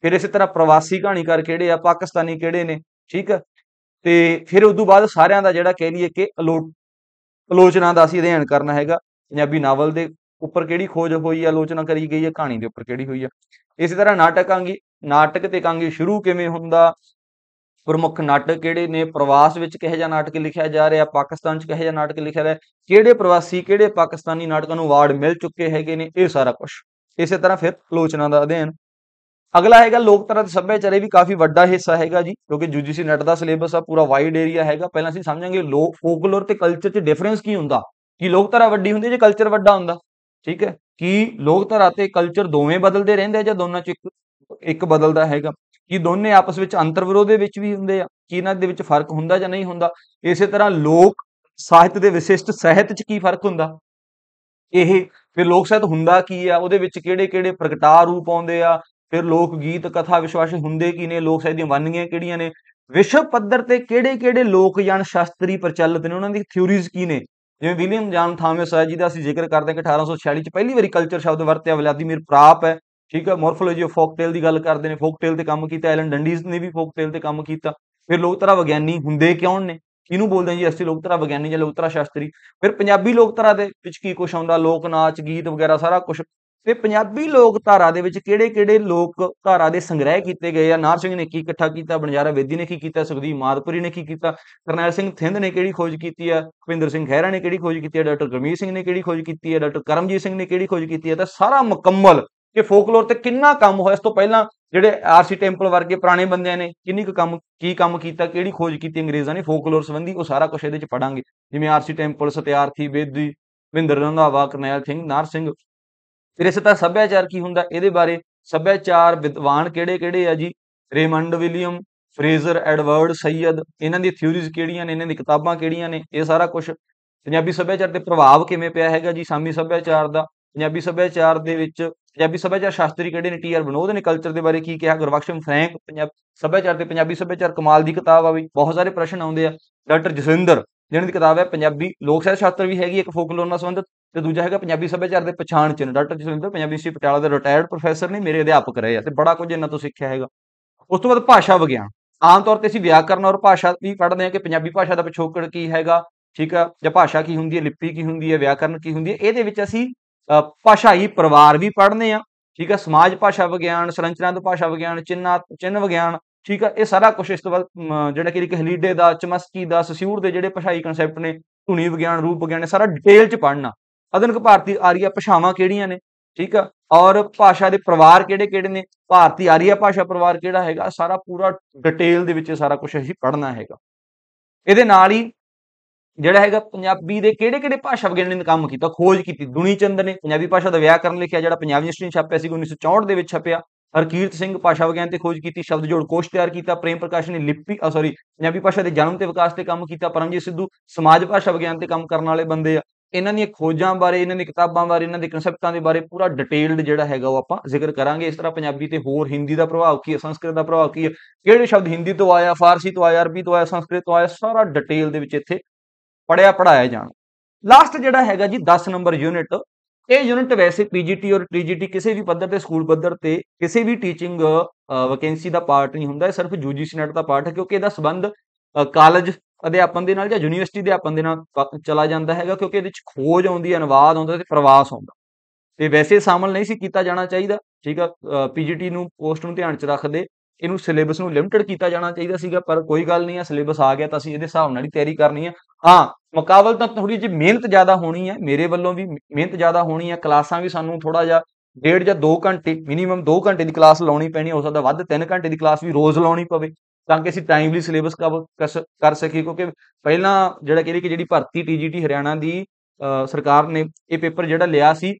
A: ਫਿਰ ਇਸੇ ਤਰ੍ਹਾਂ ਪ੍ਰਵਾਸੀ ਕਹਾਣੀਕਾਰ ਕਿਹੜੇ ਆ ਪਾਕਿਸਤਾਨੀ ਕਿਹੜੇ ਨੇ ਠੀਕ ਹੈ ਤੇ ਫਿਰ ਉਸ ਤੋਂ ਬਾਅਦ ਸਾਰਿਆਂ ਦਾ ਜਿਹੜਾ ਕਹਿ ਲਈਏ ਕਿ ਅਲੋਚਨਾ ਦਾ ਅਸੀਂ ਅਧਿਐਨ ਕਰਨਾ ਹੈਗਾ ਪੰਜਾਬੀ ਨਾਵਲ ਦੇ ਉੱਪਰ ਕਿਹੜੀ ਖੋਜ ਹੋਈ ਹੈ ਆਲੋਚਨਾ ਕਰੀ ਗਈ ਹੈ ਕਹਾਣੀ ਦੇ ਉੱਪਰ ਕਿਹੜੀ ਹੋਈ ਹੈ ਇਸੇ ਤਰ੍ਹਾਂ ਨਾਟਕ ਆਂਗੀ ਨਾਟਕ ਤੇ ਕਾਂਗੀ ਸ਼ੁਰੂ ਕਿਵੇਂ ਹੁੰਦਾ ਪ੍ਰਮੁੱਖ ਨਾਟਕ ਕਿਹੜੇ ਨੇ ਪ੍ਰਵਾਸ ਵਿੱਚ ਕਿਹੋ ਜਿਹਾ ਨਾਟਕ ਲਿਖਿਆ ਜਾ ਰਿਹਾ ਪਾਕਿਸਤਾਨ 'ਚ ਕਿਹੋ ਜਿਹਾ ਨਾਟਕ ਲਿਖਿਆ ਰਿਹਾ ਕਿਹੜੇ ਪ੍ਰਵਾਸੀ ਕਿਹੜੇ ਪਾਕਿਸਤਾਨੀ ਨਾਟਕਾਂ ਨੂੰ ਅਵਾਰਡ ਮਿਲ ਚੁੱਕੇ ਹੈਗੇ ਨੇ ਇਹ ਸਾਰਾ ਕੁਝ ਇਸੇ ਤਰ੍ਹਾਂ ਫਿਰ ਆਲੋਚਨਾ ਦਾ ਅਧਿਐਨ ਅਗਲਾ ਹੈਗਾ ਲੋਕ ਤਰਤ ਸੱਭਿਆਚਾਰੇ ਵੀ ਕਾਫੀ ਵੱਡਾ ਹਿੱਸਾ ਹੈਗਾ ਜੀ ਕਿਉਂਕਿ ਜੂਜੀਸੀ ਨੈਟ ਦਾ ਸਿਲੇਬਸ ਆ ਪੂਰਾ ਵਾਈਡ ਏਰੀਆ ਹੈਗਾ ਪਹਿਲਾਂ ਅਸੀਂ ਸਮਝਾਂਗੇ ਲੋਕ ਫੋਕਲੋਰ ਤੇ ਕਲਚਰ 'ਚ ਡਿਫਰੈਂਸ ਕੀ ਹੁੰਦਾ ਲੋਕ ਲੋਕਧਾਰਾ ਵੱਡੀ ਹੁੰਦੀ ਜੇ ਕਲਚਰ ਵੱਡਾ ਹੁੰਦਾ ਠੀਕ ਹੈ ਲੋਕ ਲੋਕਧਾਰਾ ਤੇ ਕਲਚਰ ਦੋਵੇਂ ਬਦਲਦੇ ਰਹਿੰਦੇ ਜਾਂ ਦੋਨਾਂ ਚ ਇੱਕ ਇੱਕ ਬਦਲਦਾ ਹੈਗਾ ਕੀ ਦੋਨੇ ਆਪਸ ਵਿੱਚ ਵਿਰੋਧ ਦੇ ਵਿੱਚ ਵੀ ਹੁੰਦੇ ਆ ਕੀ ਇਹਨਾਂ ਦੇ ਵਿੱਚ ਫਰਕ ਹੁੰਦਾ ਜਾਂ ਨਹੀਂ ਹੁੰਦਾ ਇਸੇ ਤਰ੍ਹਾਂ ਲੋਕ ਸਾਹਿਤ ਦੇ ਵਿਸ਼ਿਸ਼ਟ ਸਾਹਿਤ 'ਚ ਕੀ ਫਰਕ ਹੁੰਦਾ ਇਹ ਫਿਰ ਲੋਕ ਸਾਹਿਤ ਹੁੰਦਾ ਕੀ ਆ ਉਹਦੇ ਵਿੱਚ ਕਿਹੜੇ ਕਿਹੜੇ ਪ੍ਰਗਟਾ ਰੂਪ ਆਉਂਦੇ ਆ ਫਿਰ ਲੋਕ ਗੀਤ ਕਥਾ ਵਿਸ਼ਵਾਸ ਹੁੰਦੇ ਕੀ ਨੇ ਲੋਕ ਸਾਹਿਤ ਦੀਆਂ ਵੰਨਗੀਆਂ ਕਿਹੜੀਆਂ ਨੇ ਵਿਸ਼ਵ ਪੱਧਰ ਤੇ ਕਿਹੜੇ ਕਿਹੜੇ ਲੋਕ ਜਨ ਸ਼ਾਸਤਰੀ ਪ੍ਰਚਲਿਤ ਨੇ ਉਹਨਾਂ ਦੀ ਥਿਉਰੀਜ਼ ਕੀ ਨੇ ਜਿਵੇਂ ਵਿਲੀਅਮ ਜਾਨ ਥਾਮਸ ਹੈ ਜਿਹਦਾ ਅਸੀਂ ਜ਼ਿਕਰ ਕਰਦੇ ਹਾਂ ਕਿ 1846 ਚ ਪਹਿਲੀ ਵਾਰੀ ਕਲਚਰ ਸ਼ਬਦ ਵਰਤਿਆ ਵਲਾਦੀਮੀਰ ਪ੍ਰਾਪ ਹੈ ਠੀਕ ਹੈ ਮੋਰਫੋਲੋਜੀ ਆਫ ਟੇਲ ਦੀ ਗੱਲ ਕਰਦੇ ਨੇ ਫੋਕ ਟੇਲ ਤੇ ਕੰਮ ਕੀਤਾ ਐਲਨ ਡੰਡੀਜ਼ ਨੇ ਵੀ ਫੋਕ ਟੇਲ ਤੇ ਕੰਮ ਕੀਤਾ ਫਿਰ ਲੋਕਤਰਾ ਵਿਗਿਆਨੀ ਹੁੰਦੇ ਕਿਉਂ ਨੇ ਕਿਹਨੂੰ ਬੋਲਦੇ ਆ ਜੀ ਅਸੀਂ ਲੋਕਤਰਾ ਵਿਗਿਆਨੀ ਜਾਂ ਲੋਕਤਰਾ ਸ਼ਾਸਤਰੀ ਫਿਰ ਪੰਜਾਬੀ ਲੋਕਤਰਾ ਦੇ ਵਿੱਚ ਕੀ ਕੁਝ ਆਉਂਦਾ ਲੋਕ ਨਾਚ ਗੀਤ ਵਗੈਰਾ ਸਾਰਾ ਕੁਝ ਤੇ ਪੰਜਾਬੀ ਲੋਕ ਧਾਰਾ ਦੇ ਵਿੱਚ ਕਿਹੜੇ-ਕਿਹੜੇ ਲੋਕ ਧਾਰਾ ਦੇ ਸੰਗ੍ਰਹਿ ਕੀਤੇ ਗਏ ਆ ਨਾਰ ਸਿੰਘ ਨੇ ਕੀ ਇਕੱਠਾ ਕੀਤਾ ਬਨਜਾਰਾ ਵੇਦੀ ਨੇ ਕੀ ਕੀਤਾ ਸੁਖਦੀਪ ਮਾਦਪੁਰੀ ਨੇ ਕੀ ਕੀਤਾ ਕਰਨੈਲ ਸਿੰਘ ਥਿੰਦ ਨੇ ਕਿਹੜੀ ਖੋਜ ਕੀਤੀ ਆ ਭਵਿੰਦਰ ਸਿੰਘ ਖਹਿਰਾ ਨੇ ਕਿਹੜੀ ਖੋਜ ਕੀਤੀ ਆ ਡਾਕਟਰ ਗਰਮੀਤ ਸਿੰਘ ਨੇ ਕਿਹੜੀ ਖੋਜ ਕੀਤੀ ਆ ਡਾਕਟਰ ਕਰਮਜੀਤ ਸਿੰਘ ਨੇ ਕਿਹੜੀ ਖੋਜ ਕੀਤੀ ਆ ਤਾਂ ਸਾਰਾ ਮੁਕੰਮਲ ਕਿ ਫੋਕਲੋਰ ਤੇ ਕਿੰਨਾ ਕੰਮ ਹੋਇਆ ਇਸ ਤੋਂ ਪਹਿਲਾਂ ਜਿਹੜੇ ਆਰਸੀ ਟੈਂਪਲ ਵਰਗੇ ਪੁਰਾਣੇ ਬੰਦਿਆਂ ਨੇ ਕਿੰਨੀ ਕੁ ਕੰਮ ਕੀ ਕੰਮ ਕੀਤਾ ਕਿਹੜੀ ਖੋਜ ਕੀਤੀ ਅੰਗਰੇਜ਼ਾਂ ਨੇ ਫੋਕਲੋਰ ਸੰਬੰਧੀ ਉਹ ਸਾਰਾ ਕੁਝ ਇਹਦੇ ਵਿੱਚ ਪੜਾਂਗੇ ਜਿਵੇਂ ਆਰਸੀ ਟੈਂਪਲ ਸਤਿਆਰਥੀ ਵੇਦੀ ਵਿੰਦਰ ਰੰਧਾਵਾ ਕਰਨੈਲ ਸਿੰਘ ਨਾਰ ਸਿੰਘ ਫਿਰ ਇਸੇ ਤਰ੍ਹਾਂ ਸੱਭਿਆਚਾਰ ਕੀ ਹੁੰਦਾ ਇਹਦੇ ਬਾਰੇ ਸੱਭਿਆਚਾਰ ਵਿਦਵਾਨ ਕਿਹੜੇ-ਕਿਹੜੇ ਆ ਜੀ Raymond William Frazer Edward Said ਇਹਨਾਂ ਦੀ ਥਿਊਰੀਜ਼ ਕਿਹੜੀਆਂ ਨੇ ਇਹਨਾਂ ਦੀ ਕਿਤਾਬਾਂ ਕਿਹੜੀਆਂ ਨੇ ਇਹ ਸਾਰਾ ਕੁਝ ਪੰਜਾਬੀ ਸੱਭਿਆਚਾਰ ਤੇ ਪ੍ਰਭਾਵ ਕਿਵੇਂ ਪਿਆ ਹੈਗਾ ਜੀ ਸਾਮੀ ਸੱਭਿਆਚਾਰ ਦਾ ਪੰਜਾਬੀ ਸੱਭਿਆਚਾਰ ਦੇ ਵਿੱਚ ਪੰਜਾਬੀ ਸੱਭਿਆਚਾਰ ਸ਼ਾਸਤਰੀ ਕਿਹੜੇ ਨੇ ਟੀਆਰ ਵਿਨੋਦ ਨੇ ਕਲਚਰ ਦੇ ਬਾਰੇ ਕੀ ਕਿਹਾ ਗੁਰਵਕਸ਼ਮ ਫ੍ਰੈਂਕ ਪੰਜਾਬ ਸੱਭਿਆਚਾਰ ਤੇ ਪੰਜਾਬੀ ਸੱਭਿਆਚਾਰ ਕਮਾਲ ਦੀ ਕਿਤਾਬ ਆ ਵੀ ਬਹੁਤ ਸਾਰੇ ਪ੍ਰਸ਼ਨ ਆਉਂਦੇ ਆ ਡਾਕਟਰ ਜਸਵਿੰਦਰ ਜਿਹਨਾਂ ਦੀ ਕਿਤਾਬ ਹੈ ਪੰਜਾਬੀ ਲੋਕ ਸਾਹਿਤ ਸ਼ਾਸਤਰ ਵੀ ਹੈਗੀ ਇੱਕ ਫੋਕਲੋਰ ਨਾਲ ਸੰਬੰਧਿਤ ਤੇ ਦੂਜਾ ਹੈਗਾ ਪੰਜਾਬੀ ਸੱਭਿਆਚਾਰ ਦੇ ਪਛਾਣ ਚਿੰਨ ਡਾਕਟਰ ਜਸਵਿੰਦਰ ਪੰਜਾਬੀ ਯੂਨੀਵਰਸਿਟੀ ਪਟਿਆਲਾ ਦੇ ਰਿਟਾਇਰਡ ਪ੍ਰੋਫੈਸਰ ਨੇ ਮੇਰੇ ਅਧਿਆਪਕ ਰਹੇ ਆ ਤੇ ਬੜਾ ਕੁਝ ਇਹਨਾਂ ਤੋਂ ਸਿੱਖਿਆ ਹੈਗਾ ਉਸ ਤੋਂ ਬਾਅਦ ਭਾਸ਼ਾ ਵਿਗਿਆਨ ਆਮ ਤੌਰ ਤੇ ਅਸੀਂ ਵਿਆਕਰਨ ਔਰ ਭਾਸ਼ਾ ਵੀ ਪੜ੍ਹਦੇ ਆ ਕਿ ਪੰਜਾਬੀ ਭਾਸ਼ਾ ਦਾ ਪਿਛੋਕੜ ਕੀ ਹੈਗਾ ਠੀਕ ਆ ਜਾਂ ਭਾਸ਼ਾ ਕੀ ਹੁੰਦੀ ਹੈ ਲਿਪੀ ਕੀ ਹੁੰਦੀ ਹੈ ਵਿਆਕਰਨ ਕੀ ਹੁੰਦੀ ਹੈ ਇਹਦੇ ਵਿੱਚ ਅਸੀਂ ਭਾਸ਼ਾਈ ਪਰਿਵਾਰ ਵੀ ਪੜ੍ਹਨੇ ਆ ਠੀਕ ਆ ਸਮਾਜ ਭਾਸ਼ਾ ਵਿਗਿਆਨ ਦਾ ਭਾਸ਼ਾ ਵਿਗਿਆਨ ਚਿੰਨਾ ਚਿੰਨ ਵਿਗਿਆਨ ਠੀਕ ਆ ਇਹ ਸਾਰਾ ਕੁਝ ਇਸ ਤੋਂ ਬਾਅਦ ਜਿਹੜਾ ਕਿ ਹਲੀਡੇ ਦਾ ਚਮਸਕੀ ਦਾ ਸਸਿਉਰ ਦੇ ਜਿਹੜੇ ਭਾਸ਼ਾਈ ਕਨਸੈਪਟ ਨੇ ਧੁਨੀ ਵਿਗਿਆਨ ਰੂਪ ਵਿਗਿਆਨ ਸਾਰਾ ਡਿਟੇਲ ਚ ਪੜ੍ਹਨਾ ਆਧੁਨਿਕ ਭਾਰਤੀ ਆਰੀਆ ਭਾਸ਼ਾਵਾਂ ਕਿਹੜੀਆਂ ਨੇ ਠੀਕ ਆ ਔਰ ਭਾਸ਼ਾ ਦੇ ਪਰਿਵਾਰ ਕਿਹੜੇ ਕਿਹੜੇ ਨੇ ਭਾਰਤੀ ਆਰੀਆ ਭਾਸ਼ਾ ਪਰਿਵਾਰ ਕਿਹੜਾ ਹੈਗਾ ਸਾਰਾ ਪੂਰਾ ਡਿਟੇਲ ਦੇ ਵਿੱਚ ਸਾਰਾ ਕੁਝ ਅਸੀਂ ਪੜ੍ਹਨਾ ਹੈਗਾ ਇਹਦੇ ਨਾਲ ਹੀ ਜਿਹੜਾ ਹੈਗਾ ਪੰਜਾਬੀ ਦੇ ਕਿਹੜੇ ਕਿਹੜੇ ਭਾਸ਼ਾ ਵਿਗਿਆਨੀ ਨੇ ਕੰਮ ਕੀਤਾ ਖੋਜ ਕੀਤੀ ਦੁਨੀ ਚੰਦ ਨੇ ਪੰਜਾਬੀ ਭਾਸ਼ਾ ਦਾ ਵਿਆਕਰਨ ਲਿਖਿਆ ਜਿਹੜਾ ਪੰਜਾਬੀ ਯੂਨੀਵਰਸਿਟੀ ਛਾਪਿਆ ਸੀ 1964 ਦੇ ਵਿੱਚ ਛਪਿਆ ਹਰਕੀਰਤ ਸਿੰਘ ਭਾਸ਼ਾ ਵਿਗਿਆਨ ਤੇ ਖੋਜ ਕੀਤੀ ਸ਼ਬਦ ਜੋੜ ਕੋਸ਼ ਤਿਆਰ ਕੀਤਾ ਪ੍ਰੇਮ ਪ੍ਰਕਾਸ਼ ਨੇ ਲਿਪੀ ਸੌਰੀ ਪੰਜਾਬੀ ਭਾਸ਼ਾ ਦੇ ਜਨਮ ਤੇ ਵਿਕਾਸ ਤੇ ਕੰਮ ਕੀਤਾ ਪਰਮਜੀਤ ਸਿੱਧੂ ਸਮਾਜ ਭਾਸ਼ਾ ਵਿਗਿਆਨ ਤੇ ਕੰਮ ਕਰਨ ਵਾਲੇ ਬੰਦੇ ਆ ਇਹਨਾਂ ਦੀਆਂ ਖੋਜਾਂ ਬਾਰੇ ਇਹਨਾਂ ਦੀਆਂ ਕਿਤਾਬਾਂ ਬਾਰੇ ਇਹਨਾਂ ਦੇ ਕਨਸੈਪਟਾਂ ਦੇ ਬਾਰੇ ਪੂਰਾ ਡਿਟੇਲਡ ਜਿਹੜਾ ਹੈਗਾ ਉਹ ਆਪਾਂ ਜ਼ਿਕਰ ਕਰਾਂਗੇ ਇਸ ਤਰ੍ਹਾਂ ਪੰਜਾਬੀ ਤੇ ਹੋਰ ਹਿੰਦੀ ਦਾ ਪ੍ਰਭਾਵ ਕੀ ਹੈ ਸੰਸਕ੍ਰਿਤ ਦਾ ਪ੍ਰਭਾਵ ਕੀ ਹੈ ਕਿਹੜੇ ਸ਼ਬਦ ਹਿੰਦੀ ਤੋਂ ਆਇਆ ਫਾਰਸੀ ਤੋਂ ਆਇਆ ਅਰਬੀ ਤੋਂ ਆਇਆ ਸੰਸਕ੍ਰਿਤ ਤੋਂ ਆਇਆ ਸਾਰਾ ਡਿਟੇਲ ਦੇ ਵਿੱਚ ਇੱਥੇ ਪੜਿਆ ਪੜਾਇਆ ਜਾਣਾ ਲਾਸਟ ਜਿਹੜਾ ਹੈਗਾ ਜੀ 10 ਨੰਬਰ ਯੂਨਿਟ ਇਹ ਯੂਨਿਟ ਵੈਸੇ ਪੀਜੀਟੀ ਔਰ ਟੀਜੀਟੀ ਕਿਸੇ ਵੀ ਪੱਧਰ ਤੇ ਸਕੂਲ ਪੱਧਰ ਤੇ ਕਿਸੇ ਵੀ ਟੀਚਿੰਗ ਵੈਕੈਂਸੀ ਦਾ ਪਾਰਟ ਨਹੀਂ ਹੁੰਦਾ ਇਹ ਸਿਰਫ ਯੂਜੀਸੀ ਨੈਟ ਦਾ ਪਾਰਟ ਹੈ ਕਿਉਂਕਿ ਇਹਦਾ ਸਬੰਧ ਕਾਲਜ ਅਧਿਆਪਨ ਦੇ ਨਾਲ ਜਾਂ ਯੂਨੀਵਰਸਿਟੀ ਦੇ ਅਧਿਆਪਨ ਦੇ ਨਾਲ ਚਲਾ ਜਾਂਦਾ ਹੈਗਾ ਕਿਉਂਕਿ ਇਹਦੇ ਵਿੱਚ ਖੋਜ ਆਉਂਦੀ ਹੈ ਅਨਵਾਦ ਆਉਂਦਾ ਤੇ ਪ੍ਰਵਾਸ ਆਉਂਦਾ ਤੇ ਵੈਸੇ ਸ਼ਾਮਲ ਨਹੀਂ ਸੀ ਕੀਤਾ ਜਾਣਾ ਚਾਹੀਦਾ ਠੀਕ ਆ ਪੀਜੀਟੀ ਨੂੰ ਪੋਸਟ ਨੂੰ ਧਿਆਨ ਚ ਰੱਖਦੇ ਇਹਨੂੰ ਸਿਲੇਬਸ ਨੂੰ ਲਿਮਟਿਡ ਕੀਤਾ ਜਾਣਾ ਚਾਹੀਦਾ ਸੀਗਾ ਪਰ ਕੋਈ ਗੱਲ ਨਹੀਂ ਆ ਸਿਲੇਬਸ ਆ ਗਿਆ ਤਾਂ ਅਸੀਂ ਇਹਦੇ ਹਿਸਾਬ ਨਾਲ ਹੀ ਤਿਆਰੀ ਕਰਨੀ ਆ ਹਾਂ ਮੁਕਾਬਲ ਤਾਂ ਥੋੜੀ ਜਿਹੀ ਮਿਹਨਤ ਜ਼ਿਆਦਾ ਹੋਣੀ ਹੈ ਮੇਰੇ ਵੱਲੋਂ ਵੀ ਮਿਹਨਤ ਜ਼ਿਆਦਾ ਹੋਣੀ ਹੈ ਕਲਾਸਾਂ ਵੀ ਸਾਨੂੰ ਥੋੜਾ ਜਿਹਾ ਡੇਢ ਜਾਂ 2 ਘੰਟੇ ਮਿਨੀਮਮ 2 ਘੰਟੇ ਦੀ ਕਲਾਸ ਲਾਉਣੀ ਪੈਣੀ ਹੋ ਸਕਦਾ ਵੱਧ 3 ਘੰਟੇ ਦੀ ਕਲਾਸ ਵੀ ਰੋਜ਼ ਲਾਉਣੀ ਪਵੇ ਤਾਂ ਕਿ ਅਸੀਂ ਟਾਈਮਲੀ ਸਿਲੇਬਸ ਕਵਰ ਕਰ ਸਕੀਏ ਕਿਉਂਕਿ ਪਹਿਲਾਂ ਜਿਹੜਾ ਕਹਿੰਦੇ ਕਿ ਜਿਹੜੀ ਭਰਤੀ ਟੀਜੀਟੀ ਹਰਿਆਣਾ ਦੀ ਸਰਕਾਰ ਨੇ ਇਹ ਪੇਪਰ ਜਿਹੜਾ ਲਿਆ ਸੀ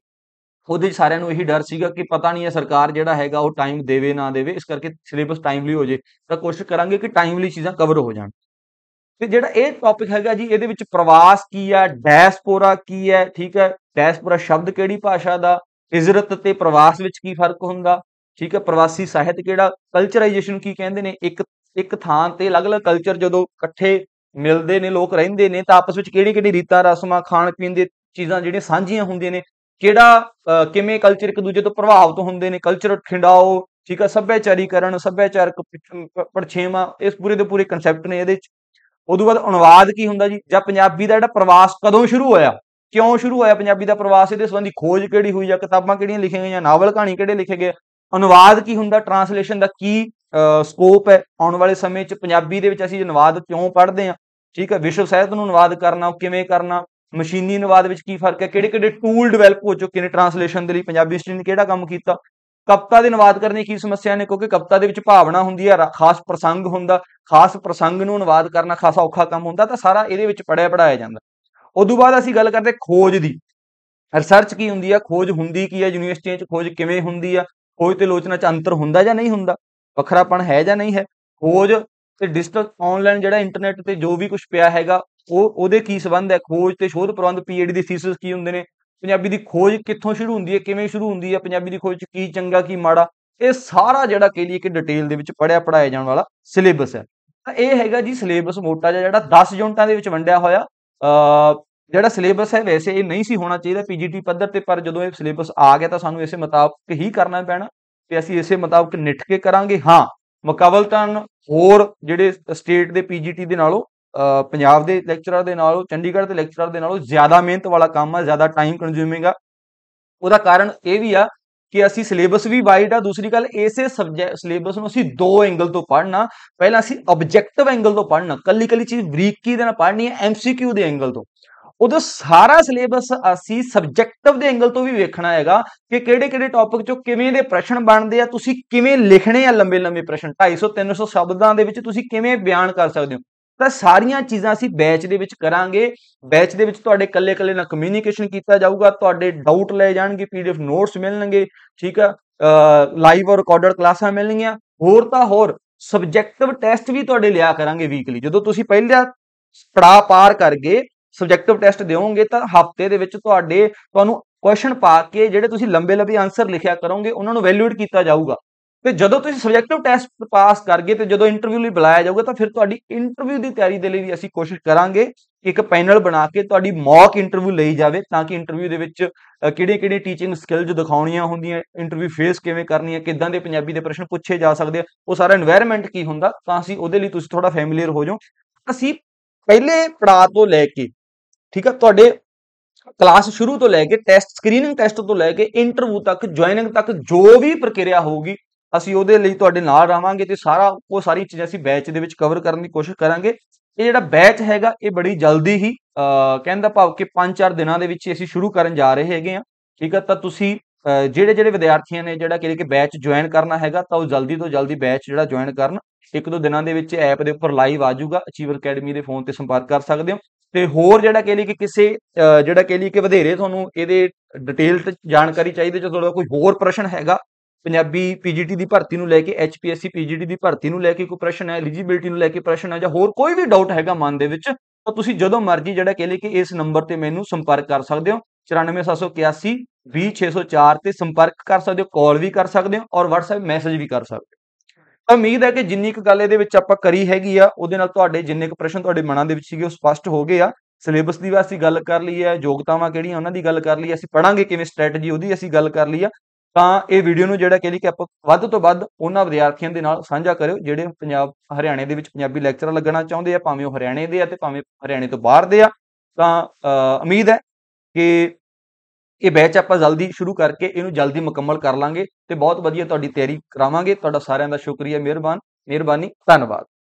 A: ਉਹਦੇ ਸਾਰਿਆਂ ਨੂੰ ਇਹੀ ਡਰ ਸੀਗਾ ਕਿ ਪਤਾ ਨਹੀਂ ਹੈ ਸਰਕਾਰ ਜਿਹੜਾ ਹੈਗਾ ਉਹ ਟਾਈਮ ਦੇਵੇ ਨਾ ਦੇਵੇ ਇਸ ਕਰਕੇ ਸਿਲੇਬਸ ਟਾਈਮਲੀ ਹੋ ਜੇ ਤਾਂ ਕੋਸ਼ਿਸ਼ ਕਰਾਂਗੇ ਕਿ ਟਾਈਮਲੀ ਚੀਜ਼ਾਂ ਕਵਰ ਹੋ ਜਾਣ ਤੇ ਜਿਹੜਾ ਇਹ ਟੌਪਿਕ ਹੈਗਾ ਜੀ ਇਹਦੇ ਵਿੱਚ ਪ੍ਰਵਾਸ ਕੀ ਹੈ ਡੈਸਪੋਰਾ ਕੀ ਹੈ ਠੀਕ ਹੈ ਡੈਸਪੋਰਾ ਸ਼ਬਦ ਕਿਹੜੀ ਭਾਸ਼ਾ ਦਾ ਇਜ਼ਰਤ ਤੇ ਪ੍ਰਵਾਸ ਵਿੱਚ ਕੀ ਫਰਕ ਹੁੰਦਾ ਠੀਕ ਹੈ ਪ੍ਰਵਾਸੀ ਸਾਹਿਤ ਕਿਹੜਾ ਕਲਚਰਾਈਜੇਸ਼ਨ ਕੀ ਕਹਿੰਦੇ ਨੇ ਇੱਕ ਇੱਕ ਥਾਂ ਤੇ ਅਲੱਗ-ਅਲੱਗ ਕਲਚਰ ਜਦੋਂ ਇਕੱਠੇ ਮਿਲਦੇ ਨੇ ਲੋਕ ਰਹਿੰਦੇ ਨੇ ਤਾਂ ਆਪਸ ਵਿੱਚ ਕਿਹੜੀ-ਕਿਹੜੀ ਰੀਤਾਂ ਰਸਮਾਂ ਖਾਣ ਪੀਣ ਦੇ ਚੀਜ਼ਾਂ ਜਿਹੜੀਆਂ ਸਾਂਝੀਆਂ ਹੁੰਦੀਆਂ ਨੇ ਕਿਹੜਾ ਕਿਵੇਂ ਕਲਚਰ ਇੱਕ ਦੂਜੇ ਤੋਂ ਪ੍ਰਭਾਵਿਤ ਹੁੰਦੇ ਨੇ ਕਲਚਰ ਖਿੰਡਾਓ ਠੀਕ ਆ ਸੱਭਿਆਚਾਰੀਕਰਨ ਸੱਭਿਆਚਾਰਕ ਪਰਛੇਵਾ ਇਸ ਪੂਰੇ ਦੇ ਪੂਰੇ ਕਨਸੈਪਟ ਨੇ ਇਹਦੇ ਵਿੱਚ ਉਦੋਂ ਬਾਅਦ ਅਨੁਵਾਦ ਕੀ ਹੁੰਦਾ ਜੀ ਜਾਂ ਪੰਜਾਬੀ ਦਾ ਜਿਹੜਾ ਪ੍ਰਵਾਸ ਕਦੋਂ ਸ਼ੁਰੂ ਹੋਇਆ ਕਿਉਂ ਸ਼ੁਰੂ ਹੋਇਆ ਪੰਜਾਬੀ ਦਾ ਪ੍ਰਵਾਸ ਇਹਦੇ ਸੰਬੰਧੀ ਖੋਜ ਕਿਹੜੀ ਹੋਈ ਜਾਂ ਕਿਤਾਬਾਂ ਕਿਹੜੀਆਂ ਲਿਖੀਆਂ ਗਈਆਂ ਨਾਵਲ ਕਹਾਣੀ ਕਿਹੜੇ ਲਿਖੇ ਗਏ ਅਨੁਵਾਦ ਕੀ ਹੁੰਦਾ ਟਰਾਂਸਲੇਸ਼ਨ ਦਾ ਕੀ ਸਕੋਪ ਹੈ ਆਉਣ ਵਾਲੇ ਸਮੇਂ 'ਚ ਪੰਜਾਬੀ ਦੇ ਵਿੱਚ ਅਸੀਂ ਅਨੁਵਾਦ ਕਿਉਂ ਪੜ੍ਹਦੇ ਆ ਠੀਕ ਹੈ ਵਿਸ਼ਵ ਸਾਹਿਤ ਨੂੰ ਅਨੁਵਾਦ ਕਰਨਾ ਕਿਵੇਂ ਕਰਨਾ ਮਸ਼ੀਨੀ ਅਨੁਵਾਦ ਵਿੱਚ ਕੀ ਫਰਕ ਹੈ ਕਿਹੜੇ ਕਿਹੜੇ ਟੂਲ ਡਿਵੈਲਪ ਹੋ ਚੁੱਕੇ ਨੇ ਟਰਾਂਸਲੇਸ਼ਨ ਦੇ ਲਈ ਪੰਜਾਬੀ ਇੰਡਸਟਰੀ ਨੇ ਕਿਹੜਾ ਕੰਮ ਕੀਤਾ ਕਪਤਾ ਦੇ ਅਨੁਵਾਦ ਕਰਨੇ ਕੀ ਸਮੱਸਿਆ ਨੇ ਕਿਉਂਕਿ ਕਪਤਾ ਦੇ ਵਿੱਚ ਭਾਵਨਾ ਹੁੰਦੀ ਹੈ ਖਾਸ ਪ੍ਰਸੰਗ ਹੁੰਦਾ ਖਾਸ ਪ੍ਰਸੰਗ ਨੂੰ ਅਨੁਵਾਦ ਕਰਨਾ ਖਾਸਾ ਔਖਾ ਕੰਮ ਹੁੰਦਾ ਤਾਂ ਸਾਰਾ ਇਹਦੇ ਵਿੱਚ ਪੜਿਆ ਪੜਾਇਆ ਜਾਂਦਾ ਉਦੋਂ ਬਾਅਦ ਅਸੀਂ ਗੱਲ ਕਰਦੇ ਖੋਜ ਦੀ ਰਿਸਰਚ ਕੀ ਹੁੰਦੀ ਆ ਖੋਜ ਹੁੰਦੀ ਕੀ ਆ ਯੂਨੀਵਰਸਿਟੀਆਂ 'ਚ ਖੋਜ ਕਿਵੇਂ ਹੁੰਦੀ ਆ ਖੋਜ ਤੇ ਲੋਚਨਾ 'ਚ ਅੰਤਰ ਹੁੰਦਾ ਜਾਂ ਨਹੀਂ ਹੁੰਦਾ ਵੱਖਰਾਪਣ ਹੈ ਜਾਂ ਨਹੀਂ ਹੈ ਖੋਜ ਤੇ ਡਿਜੀਟਲ ਆਨਲਾਈਨ ਜਿਹੜਾ ਇੰਟਰਨੈਟ ਤੇ ਜੋ ਵੀ ਕੁਝ ਪਿਆ ਹੈਗਾ ਉਹ ਉਹਦੇ ਕੀ ਸਬੰਧ ਹੈ ਖੋਜ ਤੇ ਸ਼ੋਧ ਪ੍ਰਬੰਧ ਪੀਐਚਡੀ ਦੀ ਥੀਸਿਸ ਕੀ ਹੁੰਦੇ ਨੇ ਪੰਜਾਬੀ ਦੀ ਖੋਜ ਕਿੱਥੋਂ ਸ਼ੁਰੂ ਹੁੰਦੀ ਹੈ ਕਿਵੇਂ ਸ਼ੁਰੂ ਹੁੰਦੀ ਹੈ ਪੰਜਾਬੀ ਦੀ ਖੋਜ ਚ ਕੀ ਚੰਗਾ ਕੀ ਮਾੜਾ ਇਹ ਸਾਰਾ ਜਿਹੜਾ ਕਿ ਲਈ ਇੱਕ ਡਿਟੇਲ ਦੇ ਵਿੱਚ ਪੜਿਆ ਪੜਾਇਆ ਜਾਣ ਵਾਲਾ ਸਿਲੇਬਸ ਹੈ ਤਾਂ ਇਹ ਹੈਗਾ ਜੀ ਸਿਲੇਬਸ ਮੋਟਾ ਜਿਹਾ ਜਿਹੜਾ 10 ਯੂਨਟਾਂ ਦੇ ਵਿੱਚ ਵੰਡਿਆ ਹੋਇਆ ਜਿਹੜਾ ਸਿਲੇਬਸ ਹੈ ਵੈਸੇ ਇਹ ਨਹੀਂ ਸੀ ਹੋਣਾ ਚਾਹੀਦਾ ਪੀਜੀਟੀ ਪੱਧਰ ਤੇ ਪਰ ਜਦੋਂ ਇਹ ਸਿਲੇਬਸ ਆ ਗਿਆ ਤਾਂ ਸਾਨੂੰ ਇਸੇ ਮੁਤਾਬਕ ਹੀ ਕਰਨਾ ਪੈਣਾ ਤੇ ਅਸੀਂ ਇਸੇ ਮੁਤਾਬਕ ਨਿਟ ਕੇ ਕਰਾਂਗੇ ਹਾਂ ਮੁਕਾਬਲਤਨ ਹੋਰ ਜਿਹੜੇ ਸਟੇਟ ਦੇ ਪੀਜੀਟੀ ਦੇ ਨਾਲੋਂ ਪੰਜਾਬ ਦੇ ਲੈਕਚਰਰ ਦੇ ਨਾਲੋਂ ਚੰਡੀਗੜ੍ਹ ਦੇ ਲੈਕਚਰਰ ਦੇ ਨਾਲੋਂ ਜ਼ਿਆਦਾ ਮਿਹਨਤ ਵਾਲਾ ਕੰਮ ਆ ਜ਼ਿਆਦਾ ਟਾਈਮ ਕੰਜ਼ਿਊਮਿੰਗ ਆ ਉਹਦਾ ਕਾਰਨ ਇਹ ਵੀ ਆ ਕਿ ਅਸੀਂ ਸਿਲੇਬਸ ਵੀ ਵਾਈਡ ਆ ਦੂਸਰੀ ਗੱਲ ਇਸੇ ਸਬਜੈਕਟ ਸਿਲੇਬਸ ਨੂੰ ਅਸੀਂ ਦੋ ਐਂਗਲ ਤੋਂ ਪੜ੍ਹਨਾ ਪਹਿਲਾਂ ਅਸੀਂ ਆਬਜੈਕਟਿਵ ਐਂਗਲ ਤੋਂ ਪੜ੍ਹਨਾ ਕੱਲੀ ਕੱਲੀ ਚੀਜ਼ ਬਰੀਕੀ ਦੇ ਨਾਲ ਪੜ੍ਹਨੀ ਹੈ ਐਮਸੀਕਿਊ ਦੇ ਐਂਗਲ ਤੋਂ ਉਦੋਂ ਸਾਰਾ ਸਿਲੇਬਸ ਅਸੀਂ ਸਬਜੈਕਟਿਵ ਦੇ ਐਂਗਲ ਤੋਂ ਵੀ ਵੇਖਣਾ ਹੈਗਾ ਕਿ ਕਿਹੜੇ-ਕਿਹੜੇ ਟੌਪਿਕ ਚੋਂ ਕਿਵੇਂ ਦੇ ਪ੍ਰਸ਼ਨ ਬਣਦੇ ਆ ਤੁਸੀਂ ਕਿਵੇਂ ਲਿਖਣੇ ਆ ਲੰਬੇ-ਲੰਬੇ ਪ੍ਰਸ਼ਨ 250 300 ਸ਼ਬਦਾਂ ਦੇ ਵਿੱਚ ਤੁਸੀਂ ਕਿਵੇਂ ਬਿਆਨ ਕਰ ਸਕਦੇ ਹੋ ਤਾਂ ਸਾਰੀਆਂ ਚੀਜ਼ਾਂ ਅਸੀਂ ਬੈਚ ਦੇ ਵਿੱਚ ਕਰਾਂਗੇ ਬੈਚ ਦੇ ਵਿੱਚ ਤੁਹਾਡੇ ਕੱਲੇ-ਕੱਲੇ ਨਾਲ ਕਮਿਊਨੀਕੇਸ਼ਨ ਕੀਤਾ ਜਾਊਗਾ ਤੁਹਾਡੇ ਡਾਊਟ ਲੈ ਜਾਣਗੇ ਪੀਡੀਐਫ ਨੋਟਸ ਮਿਲਣਗੇ ਠੀਕ ਆ ਲਾਈਵ ਔਰ ਰਿਕਾਰਡਡ ਕਲਾਸਾਂ ਮਿਲਣਗੀਆਂ ਹੋਰ ਤਾਂ ਹੋਰ ਸਬਜੈਕਟਿਵ ਟੈਸਟ ਵੀ ਤੁਹਾਡੇ ਲਿਆ ਕਰਾਂਗੇ ਵੀਕਲੀ ਜਦੋਂ ਤੁਸੀਂ ਪਹਿਲਾ ਪੜਾ ਪਾਰ ਕਰਗੇ ਸਬਜੈਕਟਿਵ ਟੈਸਟ ਦਿਓਗੇ ਤਾਂ ਹਫਤੇ ਦੇ ਵਿੱਚ ਤੁਹਾਡੇ ਤੁਹਾਨੂੰ ਕੁਐਸਚਨ ਪਾ ਕੇ ਜਿਹੜੇ ਤੁਸੀਂ ਲੰਬੇ ਲੰਬੇ ਆਨਸਰ ਲਿਖਿਆ ਕਰੋਗੇ ਉਹਨਾਂ ਨੂੰ ਵੈਲਿਊਏਟ ਕੀਤਾ ਜਾਊਗਾ ਤੇ ਜਦੋਂ ਤੁਸੀਂ ਸਬਜੈਕਟਿਵ ਟੈਸਟ ਪਾਸ ਕਰ ਗਏ ਤੇ ਜਦੋਂ ਇੰਟਰਵਿਊ ਲਈ ਬੁਲਾਇਆ ਜਾਊਗਾ ਤਾਂ ਫਿਰ ਤੁਹਾਡੀ ਇੰਟਰਵਿਊ ਦੀ ਤਿਆਰੀ ਦੇ ਲਈ ਵੀ ਅਸੀਂ ਕੋਸ਼ਿਸ਼ ਕਰਾਂਗੇ ਇੱਕ ਪੈਨਲ ਬਣਾ ਕੇ ਤੁਹਾਡੀ ਮੌਕ ਇੰਟਰਵਿਊ ਲਈ ਜਾਵੇ ਤਾਂ ਕਿ ਇੰਟਰਵਿਊ ਦੇ ਵਿੱਚ ਕਿਹੜੇ-ਕਿਹੜੇ ਟੀਚਿੰਗ ਸਕਿੱਲਸ ਦਿਖਾਉਣੀਆਂ ਹੁੰਦੀਆਂ ਇੰਟਰਵਿਊ ਫੇਸ ਕਿਵੇਂ ਕਰਨੀ ਹੈ ਕਿੱਦਾਂ ਦੇ ਪੰਜਾਬੀ ਦੇ ਪ੍ਰਸ਼ਨ ਪੁੱਛੇ ਜਾ ਸਕਦੇ ਆ ਉਹ ਸਾਰਾ এনवायरमेंट ਕੀ ਹੁੰਦਾ ਤਾਂ ਅਸੀਂ ਉਹਦੇ ਲਈ ਤੁਸੀਂ ਥੋੜਾ ਫੈਮਿਲੀਅਰ ਹੋ ਜਾਓ ਅਸੀਂ ਪਹਿਲੇ ਪੜਾਅ ਤੋਂ ਲੈ ਕੇ ਠੀਕ ਆ ਤੁਹਾਡੇ ਕਲਾਸ ਸ਼ੁਰੂ ਤੋਂ ਲੈ ਕੇ ਟੈਸਟ ਸਕਰੀਨਿੰਗ ਟੈਸਟ ਤੋਂ ਲੈ ਕੇ ਇੰਟਰਵਿਊ ਤੱਕ ਜੁਆਇਨਿੰਗ ਤੱਕ ਜੋ ਵੀ ਪ੍ਰਕਿਰਿਆ ਹੋਊਗੀ ਅਸੀਂ ਉਹਦੇ ਲਈ ਤੁਹਾਡੇ ਨਾਲ ਰਾਵਾਂਗੇ ਤੇ ਸਾਰਾ ਉਹ ਸਾਰੀ ਚੀਜ਼ਾਂ ਅਸੀਂ ਬੈਚ ਦੇ ਵਿੱਚ ਕਵਰ ਕਰਨ ਦੀ ਕੋਸ਼ਿਸ਼ ਕਰਾਂਗੇ ਇਹ ਜਿਹੜਾ ਬੈਚ ਹੈਗਾ ਇਹ ਬੜੀ ਜਲਦੀ ਹੀ ਕਹਿੰਦਾ ਭਾਵ ਕਿ 5-4 ਦਿਨਾਂ ਦੇ ਵਿੱਚ ਅਸੀਂ ਸ਼ੁਰੂ ਕਰਨ ਜਾ ਰਹੇ ਹੈਗੇ ਆ ਠੀਕ ਆ ਤਾਂ ਤੁਸੀਂ ਜਿਹੜੇ ਜਿਹੜੇ ਵਿਦਿਆਰਥੀਆਂ ਨੇ ਜਿਹੜਾ ਕਿ ਬੈਚ ਜੁਆਇਨ ਕਰਨਾ ਹੈਗਾ ਤਾਂ ਉਹ ਜਲਦੀ ਤੋਂ ਜਲਦੀ ਬੈਚ ਜਿਹੜਾ ਜੁਆਇਨ ਕਰਨ ਇੱਕ ਦੋ ਦਿਨਾਂ ਦੇ ਵਿੱਚ ਐਪ ਦੇ ਉੱਪਰ ਲਾਈਵ ਆ ਜਾਊਗਾ ਅਚੀਵਰ ਅਕੈਡਮੀ ਦੇ ਫੋਨ ਤੇ ਸੰਪਰਕ ਕਰ ਸਕਦੇ ਹੋ ਤੇ ਹੋਰ ਜਿਹੜਾ ਕਹਿ ਲਈ ਕਿ ਕਿਸੇ ਜਿਹੜਾ ਕਹਿ ਲਈ ਕਿ ਵਧੇਰੇ ਤੁਹਾਨੂੰ ਇਹਦੇ ਡਿਟੇਲ ਤੇ ਜਾਣਕਾਰੀ ਚਾਹੀਦੀ ਜੇ ਤੁਹਾਡਾ ਕੋਈ ਹੋਰ ਪ੍ਰਸ਼ਨ ਹੈਗਾ ਪੰਜਾਬੀ ਪੀਜੀਟੀ ਦੀ ਭਰਤੀ ਨੂੰ ਲੈ ਕੇ ਐਚਪੀਐਸਸੀ ਪੀਜੀਟੀ ਦੀ ਭਰਤੀ ਨੂੰ ਲੈ ਕੇ ਕੋਈ ਪ੍ਰਸ਼ਨ ਹੈ ਐਲੀਜੀਬਿਲਟੀ ਨੂੰ ਲੈ ਕੇ ਪ੍ਰਸ਼ਨ ਹੈ ਜਾਂ ਹੋਰ ਕੋਈ ਵੀ ਡਾਊਟ ਹੈਗਾ ਮਨ ਦੇ ਵਿੱਚ ਤਾਂ ਤੁਸੀਂ ਜਦੋਂ ਮਰਜ਼ੀ ਜਿਹੜਾ ਕਹਿ ਲਈ ਕਿ ਇਸ ਨੰਬਰ ਤੇ ਮੈਨੂੰ ਸੰਪਰਕ ਕਰ ਸਕਦੇ ਹੋ 94781 ਤੇ ਸੰਪਰਕ ਕਰ ਸਕਦੇ ਹੋ ਕਾਲ ਵੀ ਕਰ ਸਕਦੇ ਹੋ ਔਰ WhatsApp ਮੈਸੇਜ ਵੀ ਕਰ ਸਕਦੇ ਹੋ ਤਾਂ ਉਮੀਦ ਹੈ ਕਿ ਜਿੰਨੀ ਕੁ ਗੱਲ ਇਹਦੇ ਵਿੱਚ ਆਪਾਂ ਕਰੀ ਹੈਗੀ ਆ ਉਹਦੇ ਨਾਲ ਤੁਹਾਡੇ ਜਿੰਨੇ ਕੁ ਪ੍ਰਸ਼ਨ ਤੁਹਾਡੇ ਮਨਾਂ ਦੇ ਵਿੱਚ ਸੀਗੇ ਉਹ ਸਪਸ਼ਟ ਹੋ ਗਏ ਆ ਸਿਲੇਬਸ ਦੀ ਵਾਸੀ ਗੱਲ ਕਰ ਲਈ ਹੈ ਯੋਗਤਾਵਾਂ ਕਿਹੜੀਆਂ ਉਹਨਾਂ ਦੀ ਗੱਲ ਕਰ ਲਈ ਅਸੀਂ ਪੜਾਂਗੇ ਕਿਵੇਂ ਸਟ੍ਰੈਟਜੀ ਉਹਦੀ ਅਸੀਂ ਗੱਲ ਕਰ ਲਈ ਆ ਤਾਂ ਇਹ ਵੀਡੀਓ ਨੂੰ ਜਿਹੜਾ ਕਹਿੰਦੇ ਕਿ ਆਪਾਂ ਵੱਧ ਤੋਂ ਵੱਧ ਉਹਨਾਂ ਵਿਦਿਆਰਥੀਆਂ ਦੇ ਨਾਲ ਸਾਂਝਾ ਕਰਿਓ ਜਿਹੜੇ ਪੰਜਾਬ ਹਰਿਆਣੇ ਦੇ ਵਿੱਚ ਪੰਜਾਬੀ ਲੈਕਚਰ ਲੱਗਣਾ ਚਾਹੁੰਦੇ ਆ ਭਾਵੇਂ ਉਹ ਹਰਿਆਣੇ ਦੇ ਆ ਤੇ ਭਾਵੇਂ ਹਰਿਆਣੇ ਤੋਂ ਬਾਹਰ ਦੇ ਆ ਤਾਂ ਉਮੀਦ ਹੈ ਕਿ ਇਹ ਬੈਚ ਆਪਾਂ ਜਲਦੀ ਸ਼ੁਰੂ ਕਰਕੇ ਇਹਨੂੰ ਜਲਦੀ ਮੁਕੰਮਲ ਕਰ ਲਾਂਗੇ ਤੇ ਬਹੁਤ ਵਧੀਆ ਤੁਹਾਡੀ ਤਿਆਰੀ ਕਰਾਵਾਂਗੇ ਤੁਹਾਡਾ ਸਾਰਿਆਂ ਦਾ ਸ਼ੁਕਰੀਆ ਮਿਹਰਬਾਨ ਮਿਹਰਬਾਨੀ ਧੰਨਵਾਦ